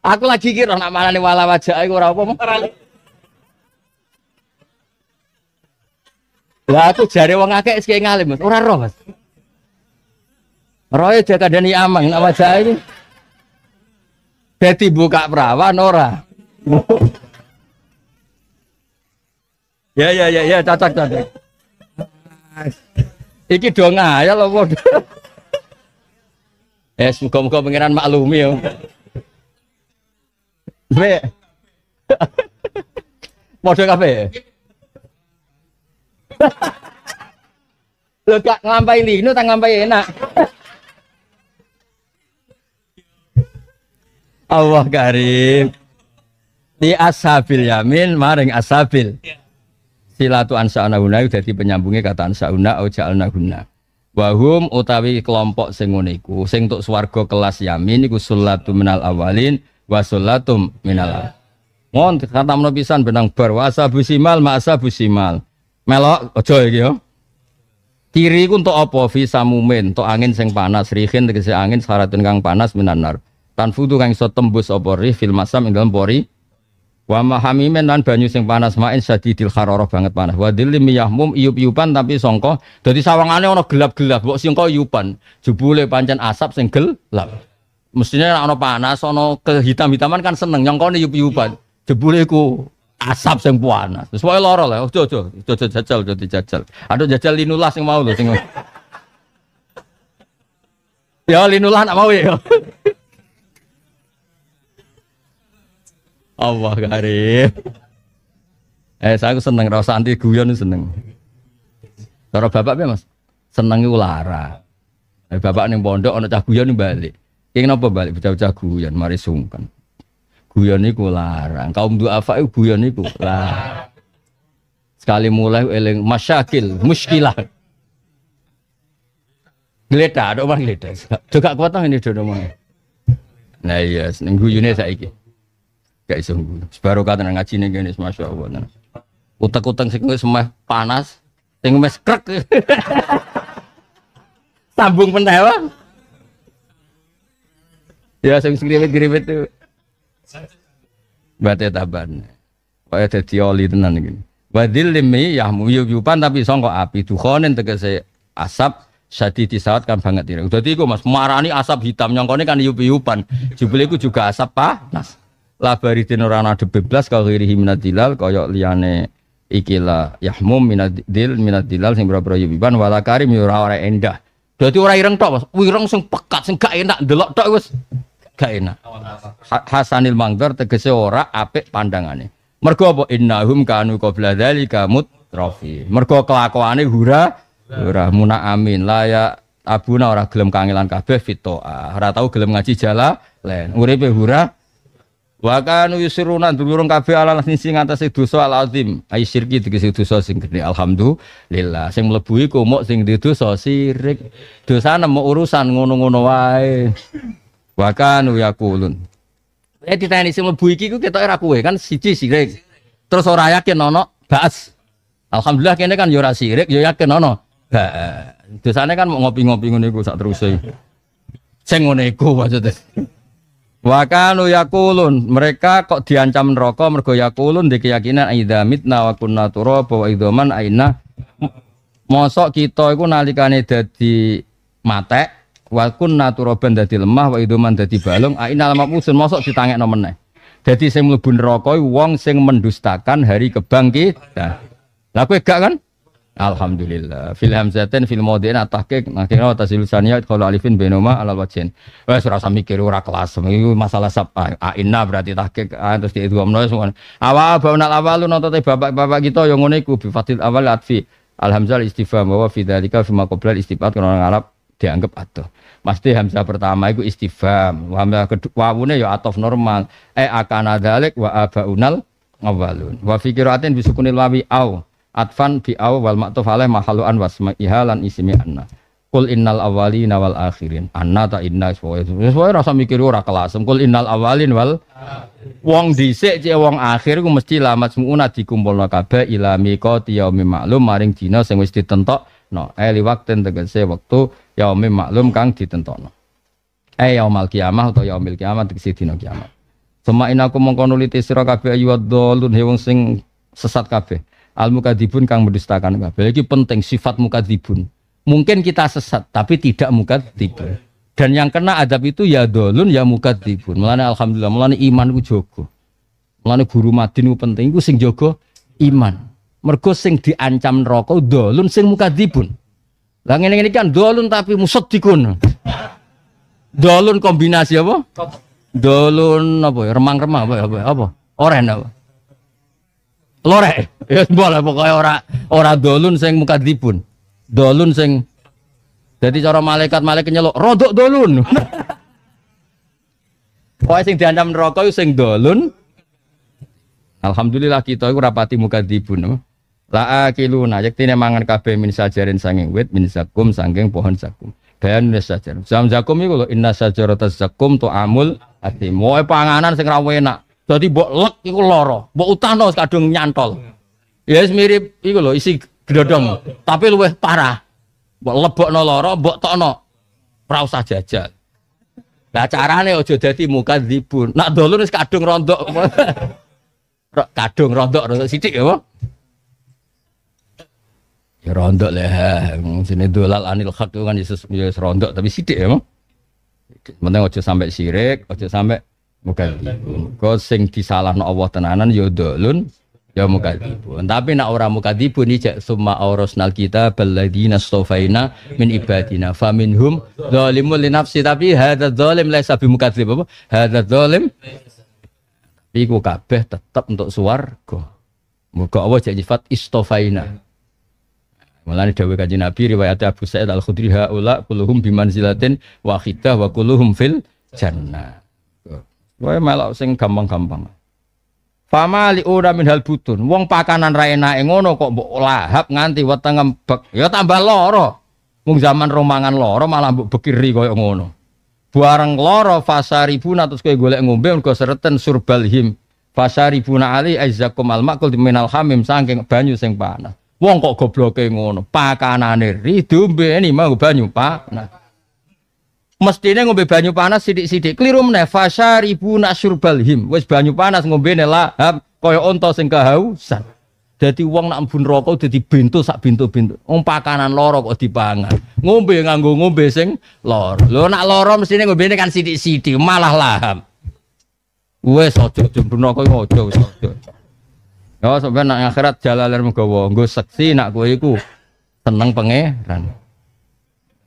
Aku lagi kira nak nih wala wajah aku ora apa Lah aku jari wong akeh sik ngalim, Mas. Ora roh, Mas. Roy jaga dani amang nama wajah ini. Dadi buka perawan ora. ya ya ya ya cacak cacak Iki do ngayal apa Ya semoga-moga pengiran maklumi ya. Be. apa ya? Lo gak ini, lino, tak ngampai enak. Allah karim. Di ashabil yamin maring ashabil. Iya. Silatu ansa'na huna jadi penyambungnya kata ansa'una au ja'alna huna. Wahum utawi kelompok singuniku, sing untuk kelas yamin iku sulatu minal awalin wa sullatum minal. Ngon kata menopisan benang bar simal ma ashabu simal Melok ojo iki ya. Kiri ku untuk apa visa samumin, untuk angin sing panas, rihin tegese angin syaratun kang panas minanar. Tanfudu kang iso tembus apa rih fil masam ing dalam pori. Wa mahamimen lan banyu sing panas main sadidil hararah banget panas. Wa dilim yahmum iup-iupan tapi songko. Dadi sawangane ana gelap-gelap, mbok sing iupan. Jebule pancen asap sing gelap. Mestinya ana panas, ana kehitam-hitaman kan seneng nyongkone iup-iupan. Jebule asap sing panas. Wis wae lara lah. Ojo ojo, ojo jajal, ojo dijajal. Aduh jajal linulah sing mau lho sing. ya linulah nak mau ya. Allah karim. Eh saya seneng rasa anti guyon seneng. Cara bapak ya mas, senengi ulara. Eh, bapak nih pondok, anak cah guyon balik. ingin apa balik, bocah-bocah guyon, mari sungkan guyon iku larang. Kaum duafa iku guyon iku larang. Sekali mulai eling masyakil, muskilah. Gleta, ada orang gleta. Juga kuat ini dua orang. Nah iya, ini saya saiki. Gak iso guyu. Sebaro kata ngaji nih kene Masya Allah. utak sih gue semua panas, sing mes krek. Sambung penewang. Ya sing griwit-griwit tuh. Bate taban. Kaya dadi oli tenan iki. Wa dzillimi yahmu yuyupan tapi songko api dukhonen tegese asap sadi disawat kan banget ini. Jadi iku Mas marani asap hitam nyongkone kan yup-yupan. iku juga asap panas. Labari den ora ana beblas kalau kiri minadilal kaya liyane ikila yahmum minadil minadilal sing berapa boro yupan wala karim ora ora endah. Dadi ora ireng tok, Mas. Ireng sing pekat sing gak enak ndelok tok wis gak enak. Hasanil mangdor tegese ora apik pandangane. Mergo apa innahum kanu qabla dzalika mutrafi. Mergo kelakuane hura hura muna amin ya abuna ora gelem kangelan kabeh fito. ora tau gelem ngaji jala len uripe hura wa kanu yusiruna durung kabeh ala sisi ngatasi dosa al azim ai syirki tegese dosa sing gede alhamdulillah sing mlebu iku muk sing duwe dosa sirik dosa nemu urusan ngono-ngono wae Wa kulun. yaqulun. Ya ditani sing mlebu buiki ku kita era kue kan siji sirik. Terus orang yakin nono bas. Alhamdulillah kene kan yura ora sirik, yo yakin nono. Di sana kan mau ngopi-ngopi ngene saat terus sih. Sing ngene iku maksudnya. Wakan kulun. mereka kok diancam rokok mergo kulun di keyakinan aida mitna wa kunna turaba idoman aina mosok kita itu nalikane dadi matek wa kunna turaban dadi lemah wa idoman dadi balung ainal ah, di mosok ditangekno meneh dadi sing mlebu neraka wong sing mendustakan hari kebangkit. lah kowe gak kan Alhamdulillah. Fil hamzatin fil mawdi'in kek, nakira wa atas ilusannya, kalau alifin bainuma alal wajhin. Wes ora mikir ora kelas. Iku masalah sab aina ah, ah, berarti tahqiq terus semua. Awal awal baunal nonton nontote bapak-bapak kita yang ngene iku bi awal atfi. Alhamdulillah istifham wa fi dzalika fi istighfar istifat orang Arab dianggap atau pasti hamzah pertama itu istifham. Hamzah kedua wawunya ya atof normal. E akana dzalik wa abaunal awalun. Wa fikiratin bisukunil wawi au atfan bi aw wal maktof alaih mahaluan wasma ihalan ismi anna. Kul innal awali nawal akhirin. Anna ta inna sesuai. Sesuai rasa mikir ora kelas Kul innal awalin wal wong dhisik cek wong akhir ku mesti lamat semuna dikumpulno kabeh ila miqati yaumi ma'lum maring dina sing wis ditentok No, Eh waktu tegese waktu yaumi maklum kang ditentokno. Eh yaumal kiamah atau yaumil kiamah tegese dina kiamat. Suma inaku aku nuliti sirah kabeh ayu dzalun wong sing sesat kafe. Al mukadibun kang mendustakan kafe lagi penting sifat mukadibun. Mungkin kita sesat tapi tidak mukadibun. Dan yang kena adab itu ya dolun ya mukadibun. Melani alhamdulillah melani iman ku jogo. melani guru madin ku penting ku sing jogo iman mergo sing diancam neraka dolun sing mukadzibun lah ngene-ngene kan dolun tapi musaddiqun dolun kombinasi apa dolun apa ya? remang-remang apa ya? apa ya? apa oren apa lorek ya boleh pokoknya ora ora dolun sing mukadzibun dolun sing jadi cara malaikat-malaikat nyelok rodok dolun Pokoknya sing diancam neraka sing dolun Alhamdulillah kita itu rapati muka dibun. La akiluna yektine mangan kabeh min sajarin sanging wit min zakum sanging pohon zakum. Bayan min sajar. Zam zakum iku lho inna sajarata zakum tu amul ati. Moe panganan sing ra enak. Dadi mbok lek iku lara, mbok utahno kadung nyantol. Ya yes, mirip iku lho isi glodong, tapi luwih parah. Mbok lebokno lara, mbok tokno. Ora usah jajal. Lah carane aja dadi dibun Nak dolur wis kadung rondok. kadung rondok rondok sithik ya, Ya rondok lah, sini dolal anil hak itu kan Yesus ya rondok tapi sidik ya Mending Penting ojo sampai sirik, ojo sampai muka Ko sing no Allah tenanan ya dolun ya muka mukadibun. Tapi nak ora mukadibun semua summa aurasnal kita balladzina stofaina min ibadina faminhum zalimul li nafsi tapi dolim zalim laisa bi mukadzib apa? Hadza zalim iku kabeh tetap untuk ko. muka Allah jek nyifat istofaina ini dawai kaji Nabi riwayat Abu Sa'id Al-Khudri haula biman zilatin wahidah wa kuluhum fil jannah. Wah malah seng gampang-gampang. Pamali ora min hal butun. Wong pakanan ra engono ngono kok mbok lahap nganti weteng ngembek. Ya tambah loro. Mung zaman romangan loro malah mbok bekiri engono. ngono. loro fasari fasaribuna terus kowe golek ngombe mergo sereten surbalhim. Fasaribuna ali aizakum al makul minal hamim saking banyu seng panas. Wong kok gobloke ngono, pakanane ri diombeni mau banyu panas. Mestine ngombe banyu panas sithik-sithik kliru meneh fasyaribu nasyurbalhim. Wis banyu panas ngombene lah, kaya onto sing kehausan. Dadi wong nak mbun rokok dadi bento sak bintu-bintu, Wong pakanan loro kok dipangan. Ngombe nganggo ngombe sing lo Lho nak loro mestine ngombene kan sithik-sithik malah laham. Wes aja jembrono kok aja wis aja. Oh, ya, sampai nak akhirat jalalir megawa, nggo seksi nak kowe iku seneng pangeran.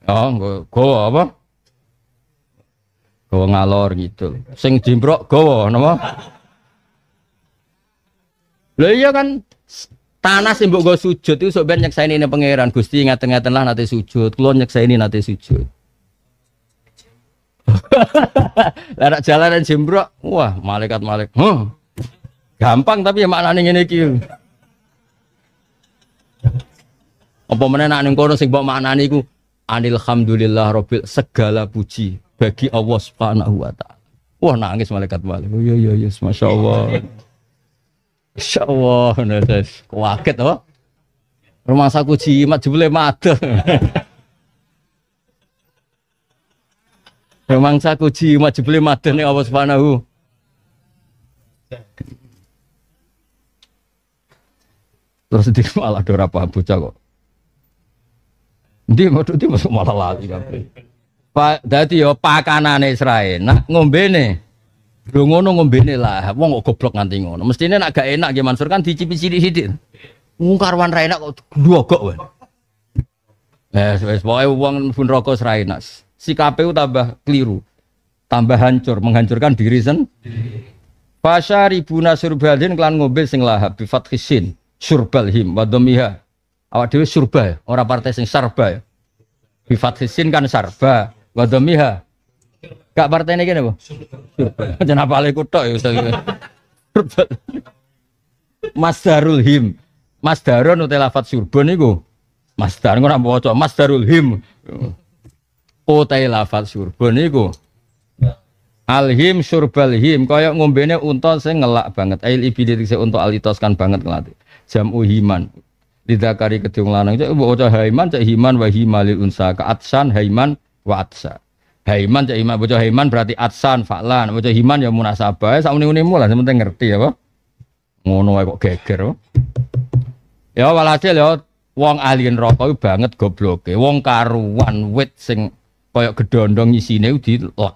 Oh, nggo apa? Gue ngalor gitu. Sing jimbrok gue, nama? Lo iya kan tanah sing mbok nggo sujud iku sok nyeksa ini ning pangeran. Gusti ngaten-ngaten lah nanti sujud, kula ini nanti sujud. Lah jalanan jimbrok, wah malaikat-malaikat. Huh. Gampang tapi ya maknanya ini iki. Apa mana nak ning sih sing maknanya maknani iku anil hamdulillah segala puji bagi Allah Subhanahu wa taala. Wah nangis malaikat wali. Oh iya iya iya Masya Allah. Masya Allah. Kaget oh. Rumah saku jimat jebule mate. Rumah saku jimat jebule mate nih Allah Subhanahu Terus di malah ada apa bocah kok. Dia mau di masuk malah lagi tapi Pak dadi yo ya pakanane Israel. Nah ngombene Lu ngono ngombene lah, wong kok goblok nganti ngono. Mestinya nak gak enak nggih Mansur kan dicipi sidik. sidik ngungkar karwan ra enak kok kok wan Eh sebagai pokoke wong pun rokok ra si KPU tambah keliru. Tambah hancur, menghancurkan diri sen Fasya ribu nasur Badin klan ngombe sing lahab bifat khisin surbalhim wa dhamiha awak dhewe surba ya? ora partai sing sarba ya Bifat hisin kan sarba wa dhamiha partai ini kene apa surba apa lagi kutok ya ustaz Mas masdarul him masdarun utawa lafat surba niku masdar ngono apa waca masdarul him utawa lafat surba niku Alhim surbalhim, him kaya ngombene unta sing ngelak banget. Ail ibili sing unta alitos kan banget ngelatih jam uhiman tidak kari ketiung lanang cek bocah haiman cek himan wahi malil unsa ke atsan haiman wa atsa. Haiman cek himan bocah haiman berarti atsan fa'lan. Bocah himan ya munasabah ya, sakmene-mene mulah penting ngerti ya ngono Ngono kok geger. Ya walhasil ya wong alien rokok banget gobloke. Wong karuan wit sing koyok gedondong isine dilek.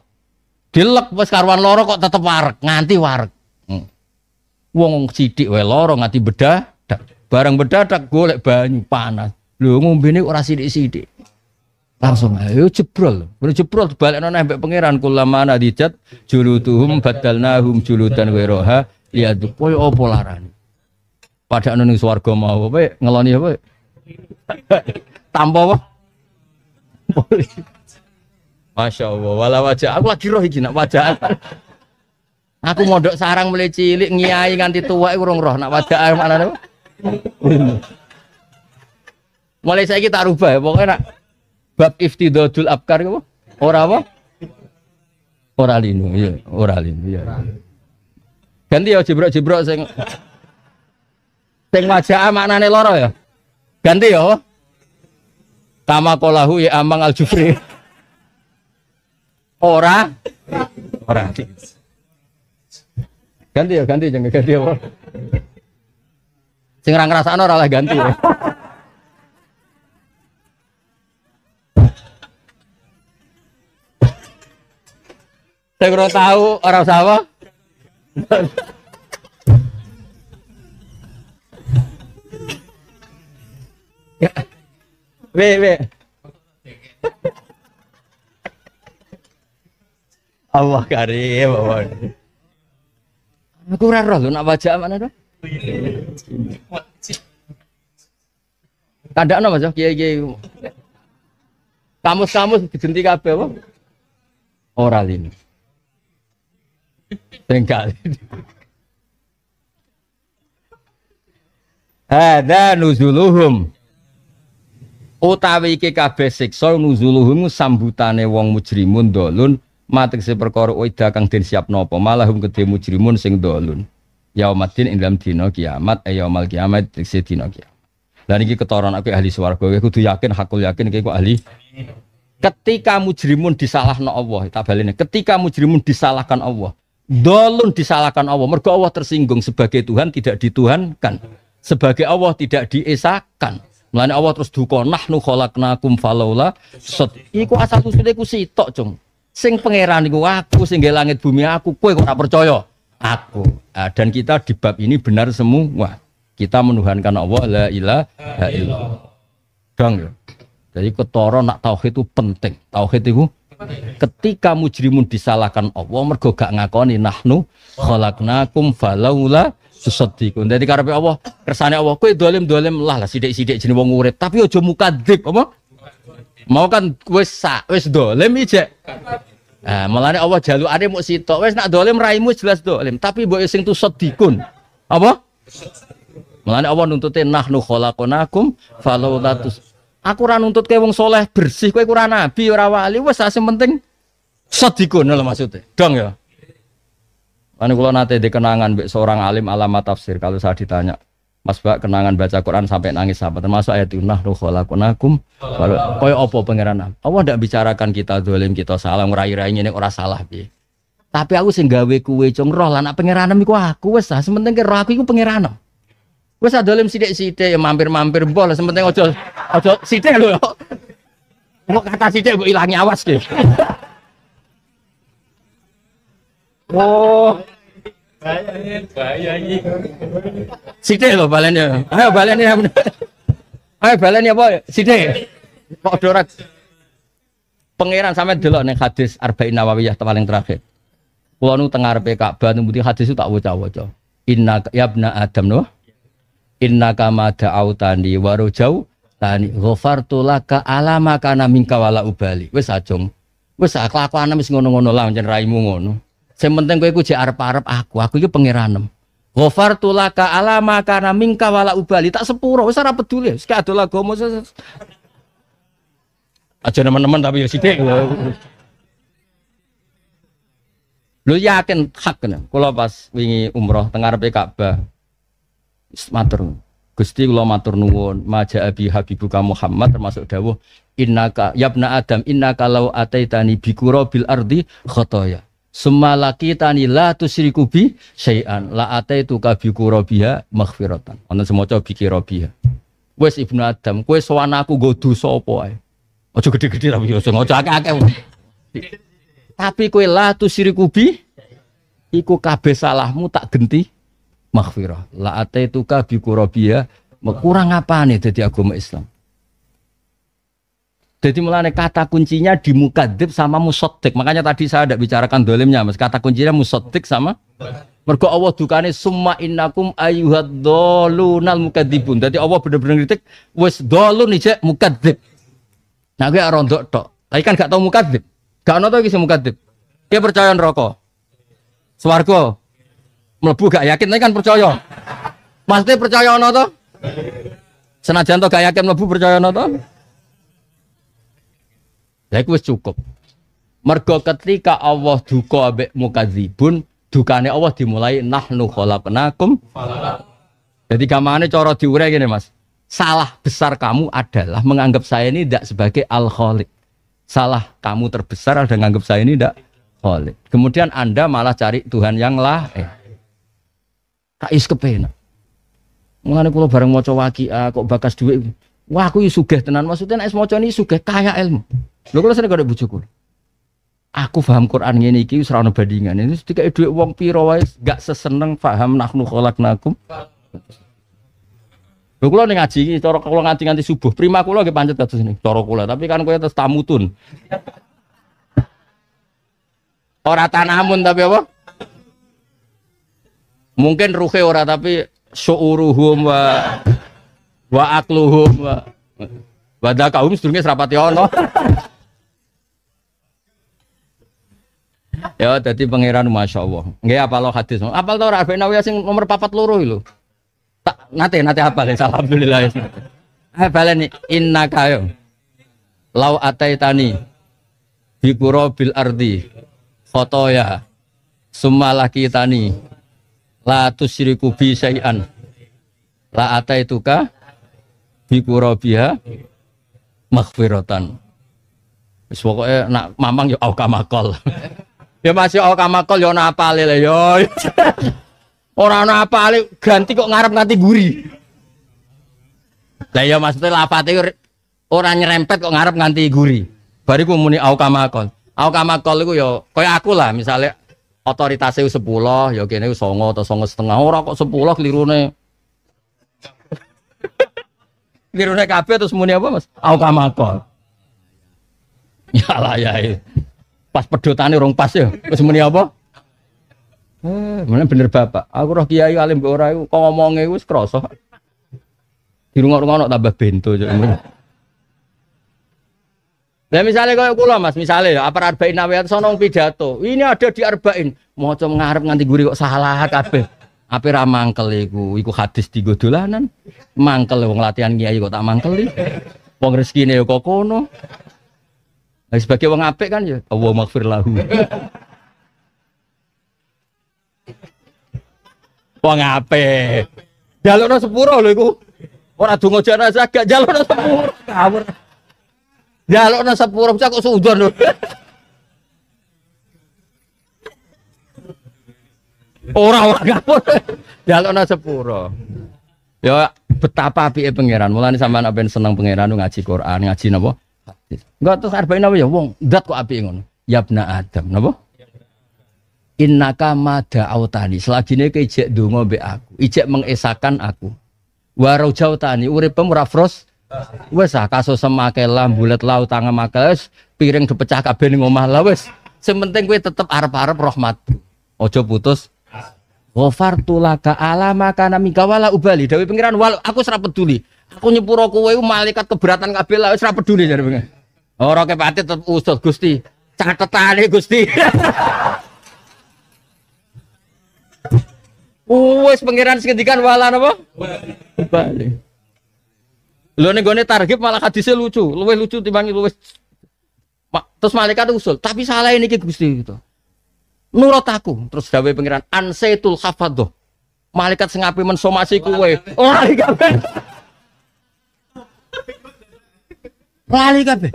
Dilek pas karuan loro kok tetep warek, nganti warek. Hmm. wong sidik wae lara nganti bedah Barang bedadak golek banyu panas. Lho ngombe ini ora sidik-sidik. Langsung ayo jebrol. Bro jebrol balekno nang mbek pangeran mana nadijat julutuhum badalnahum julutan weroha lihat koyo apa larane. Pada anu ning swarga mau apa ngeloni apa? Tampo apa? Masya Allah, wala wajah. Aku lagi roh iki nak wajah. Aku mondok sarang mulai cilik ngiai nganti tua urung roh nak wajah mana Mulai saya kita rubah ya pokoknya nak bab iftidadul abkar apa? Ora apa? Ora lino, ya, ora lino, ya. Ganti ya jebrok-jebrok sing sing wajah maknane loro ya. Ganti ya. Kama kolahu ya amang al jufri. Ora ora. Ganti ya, ganti jangan ganti ya. Sing ra ngrasakno ora oleh ganti. Ya. Saya kurang tahu orang sama. ya. We, Allah karim, Allah. Aku rasa lu nak wajah mana tuh? Tanda nama Mas, ya, kiai-kiai. Kamus-kamus digenti kabeh apa? Ora lini. Tengkal. Ada nuzuluhum. Utawi iki kabeh siksa nuzuluhum sambutane wong mujrimun dolun se perkara uida kang den siap napa malahum ke kedhe mujrimun sing dolun yaumatin ing dalam dino kiamat eh yaumal kiamat tekse dino kiamat. dan ini ketoran aku ahli swarga aku tuh yakin hakul yakin aku ahli. Ketika mujrimun disalahno Allah, tak balene. Ketika mujrimun disalahkan Allah, dolun disalahkan Allah. Mergo Allah tersinggung sebagai Tuhan tidak dituhankan. Sebagai Allah tidak diesakan. Melainkan Allah terus duka nahnu khalaqnakum falaula sot. Iku asal usule ku sitok, Cung. Sing pangeran iku aku, sing langit bumi aku, kue kok tak percaya aku. Nah, dan kita di bab ini benar semua. Kita menuhankan Allah la ilaha Ilah. Dong ya. Jadi ketoro nak tauhid itu penting. Tauhid itu ketika mujrimun disalahkan Allah mergo gak ngakoni nahnu khalaqnakum falaula sesedikun Jadi karena Allah, kersane Allah kowe dolim-dolim lah lah sidik sidik jeneng wong urip, tapi aja mukadzib apa? Mau kan wis sak, wis dolim ijek Nah, malah Allah jalukane mau sitok. Wes nak dolim raimu jelas dolim, tapi mbok sing tu sedikun. Apa? Malah Allah nuntute nahnu khalaqnakum falau latus. Aku ora nuntut ke wong soleh bersih, kowe ora nabi, ora wali, wes sing penting sedikun lho maksudnya. Dong ya. Anu kula nate dikenangan seorang alim alamat tafsir kalau saya ditanya, Mas Pak kenangan baca Quran sampai nangis sama termasuk ayat nah lu kholakunakum kalau koyo opo pangeran Allah ndak bicarakan kita dolim kita salah ngurai rai ini orang salah piye tapi aku sing gawe kuwe cung roh lan pangeran iku aku wes ah sementing roh aku iku pangeran wes dolim sithik-sithik ya mampir-mampir bol sementing ojo ojo sithik lho kok kata sithik kok ilangi awas ki oh sidik loh balennya ayo balennya ayo balennya apa sidik kok dorat pangeran sampai dulu nih hadis arba'in nawawiyah paling terakhir kalau nu tengah arpe bantu bukti hadis itu tak wajah wajah inna yabna adam no inna kama autani waro jauh tani ghafartu laka alama kana minka ubali Wes ajeng wis kelakuane wis ngono-ngono lah jeneng raimu ngono Sing penting kowe kudu arep-arep aku. Aku iki pangeranmu. Ghafartu laka alama kana minka wala ubali tak sepuro wis ora peduli wis kado lagomo aja teman-teman tapi ya sithik lu yakin hak kena kula pas wingi umroh tengah arepe Ka'bah matur Gusti kula matur nuwun maja abi habibuka Muhammad termasuk dawuh innaka yabna adam innaka law ataitani bikura bil ardi khotoya Semalaki tanila tusyriku bi syai'an la ataitu ka bi qurabiha maghfiratan. ana semoco bi qurabiha. Wes Ibnu Adam, kowe sowan aku nggo dosa apa ae. Aja gede-gede ra yo sing aja akeh-akeh. Tapi kowe la tusyriku bi iku kabeh salahmu tak genti maghfirah. La ataitu ka bi qurabiha kurang apa nih agama Islam jadi mulanya kata kuncinya di mukadib sama musodik. Makanya tadi saya tidak bicarakan dolimnya, mas. Kata kuncinya musodik sama Mergo Allah dukane summa innakum ayyuhad dolunal mukadibun. Jadi Allah benar-benar kritik Wes dolun ijek mukadib. Nah gue ya rondok tok. Tapi kan gak tau mukadib. Gak ono lagi si mukadib. Dia percaya neraka? Swargo. Mlebu gak yakin tapi kan percaya. Maksudnya percaya ono Senajan tuh gak yakin melebu percaya ono lah iku cukup. Mergo ketika Allah duka ambek mukadzibun, dukane Allah dimulai nahnu khalaqnakum. Jadi gamane cara diurai gini Mas. Salah besar kamu adalah menganggap saya ini tidak sebagai al-khaliq. Salah kamu terbesar adalah menganggap saya ini tidak khaliq. Kemudian Anda malah cari Tuhan yang lah Eh. Tak is kepenak. Mulane kula bareng maca waqiah kok bakas duit. Wah aku sugih tenan maksudnya nek maca ini sugih kaya ilmu. Lho kula sering karo bojoku. Aku paham Quran ngene iki wis ora ono bandingane. Wis dikake dhuwit wong pira wae gak seseneng paham nahnu khalaqnakum. Lho kula ning ngaji iki cara kula nganti nganti subuh. Prima kula nggih pancet kados ini cara kula, tapi kan kowe terus tamutun. Ora tanamun tapi apa? Mungkin ruhe ora tapi syuuruhum wa wa akluhum wa Wadah kaum sedurunge serapati ono. ya jadi pangeran Masya Allah apa lo hadis apa lo rafi nawi sing nomor papat loro lho tak nate nate apal ya, alhamdulillah eh, apa lagi inna kayo lau ataitani bi bil ardi khotoya sumalah kitani la tusyriku bi syai'an la ataituka bi qurabiha maghfiratan wis pokoke nak mamang yo ya, au kamakol Ya masih ya, oh kamar kol yo ya, napa lele yo. Ya. orang napa lele ganti kok ngarep nganti guri. Lah ya maksudnya itu orangnya nyerempet kok ngarep nganti guri. Bariku muni au kamakol. Au kamakol iku ya kaya aku lah misalnya otoritas otoritasnya 10 ya kene 9 atau 9 setengah ora kok 10 kelirune. kelirune kafe terus muni apa Mas? Au kamakol. Ya lah ya. Pas pedotane rong pas ya. Wis muni apa? Eh, mana bener bapak. Aku roh kiai alim mbok ora iku kok ngomongnya wis krasa. Dirungok-rungokno tambah bento cuk. Nah misalnya kayak kula mas, misalnya apa arba'in nawiyat sonong pidato, ini ada di arba'in, mau coba ngarep nganti gurih kok salah kabeh. Apa ra mangkel iku, iku hadis di dolanan. Mangkel wong latihan kiai kok tak mangkeli. Wong rezekine ya kok kono. Nah, sebagai wong apik kan ya Allah maghfir lahu. wong apik. Jalukno sepuro lho iku. Ora donga jalan sagak jalukno sepuro kawur. Jalukno sepuro kok sudon lho. Ora ora kapur. Jalukno sepuro. Ya betapa apike pangeran. Mulane sampean ben seneng pangeran ngaji Quran, ngaji napa? Enggak terus arba'in apa ya wong dat kok api ngono. ya bna Adam, napa? Innaka mada selagi ini kejek dungo be aku. Ijek mengesakan aku. Warau jauh tani urip pemurah fros. Wes ah kasus semakela bulat laut tangan makas piring dipecah kabeh ning omah lah wes Sementing kowe tetep arep-arep rahmatku. Ojo putus Ghafartu laka ala makana minka ubali. Dawi pengiran wal aku serap peduli. Aku nyepuro kowe malaikat keberatan kabeh lah serap peduli jare pengiran. Orang oh, kepati tetap usut Gusti. tertarik Gusti. Uwes pangeran segitikan wala napa? Bali. Lo nih gue target malah hadisnya lucu. Luwih lucu timbangi luwih. Terus malaikat usul, tapi salah ini Gusti gitu. Nurut aku. Terus dawai pangeran Ansetul hafadho. Malaikat sengapi mensomasi kuwe. Lali kabeh. Lali kabeh.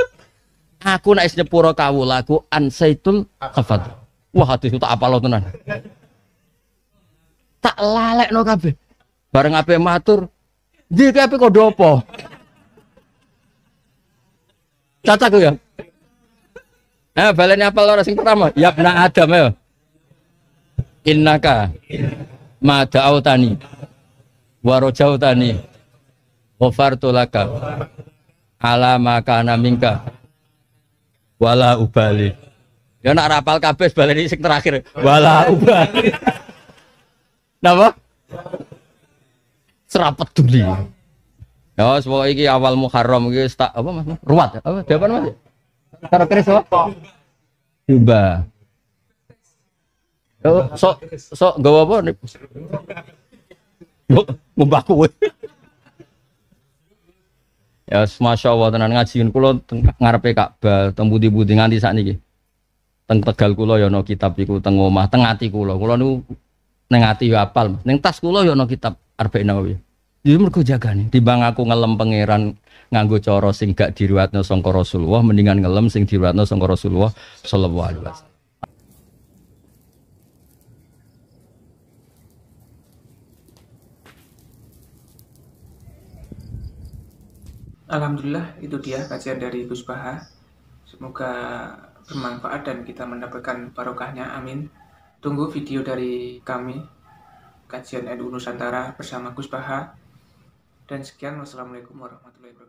Aku naik nyepuro kau lagu ansaitul kafat. Wah hati itu tak apa lo tenan. Tak lalek no kabeh. Bareng apa matur, "Ndi ki kau dopo apa?" Cacat ya. Eh, balen apa lo sing pertama? Ya benak Adam ya. Innaka mada autani warojautani rajautani ghafartu laka kana wala ubali. Ya nak rapal kabeh baleni sing terakhir wala ubali. Napa? Serapet dulu, Ya wis pokoke iki awal Muharram iki tak apa Mas? Ruwat. Apa depan Mas? Karo keris apa? Jubah. Yo sok sok gawa apa? Yo ngumbah kowe. Ya masya Allah tenan ngajiin kulo ngarepe Ka'bah teng budi-budi nganti sakniki. Teng Tegal kulo ya ono kitab iku teng omah, teng ati kulo. Kulo niku ning ati yo ya apal, ning tas kulo ya ono kitab Arba'in Nawawi. Jadi ya, mergo jagane, timbang aku ngelem pangeran nganggo cara sing gak diriwatno sangka Rasulullah mendingan ngelem sing diriwatno sangka Rasulullah sallallahu alaihi wasallam. Alhamdulillah itu dia kajian dari Gus Baha. Semoga bermanfaat dan kita mendapatkan barokahnya. Amin. Tunggu video dari kami kajian NU Nusantara bersama Gus Baha. Dan sekian wassalamualaikum warahmatullahi wabarakatuh.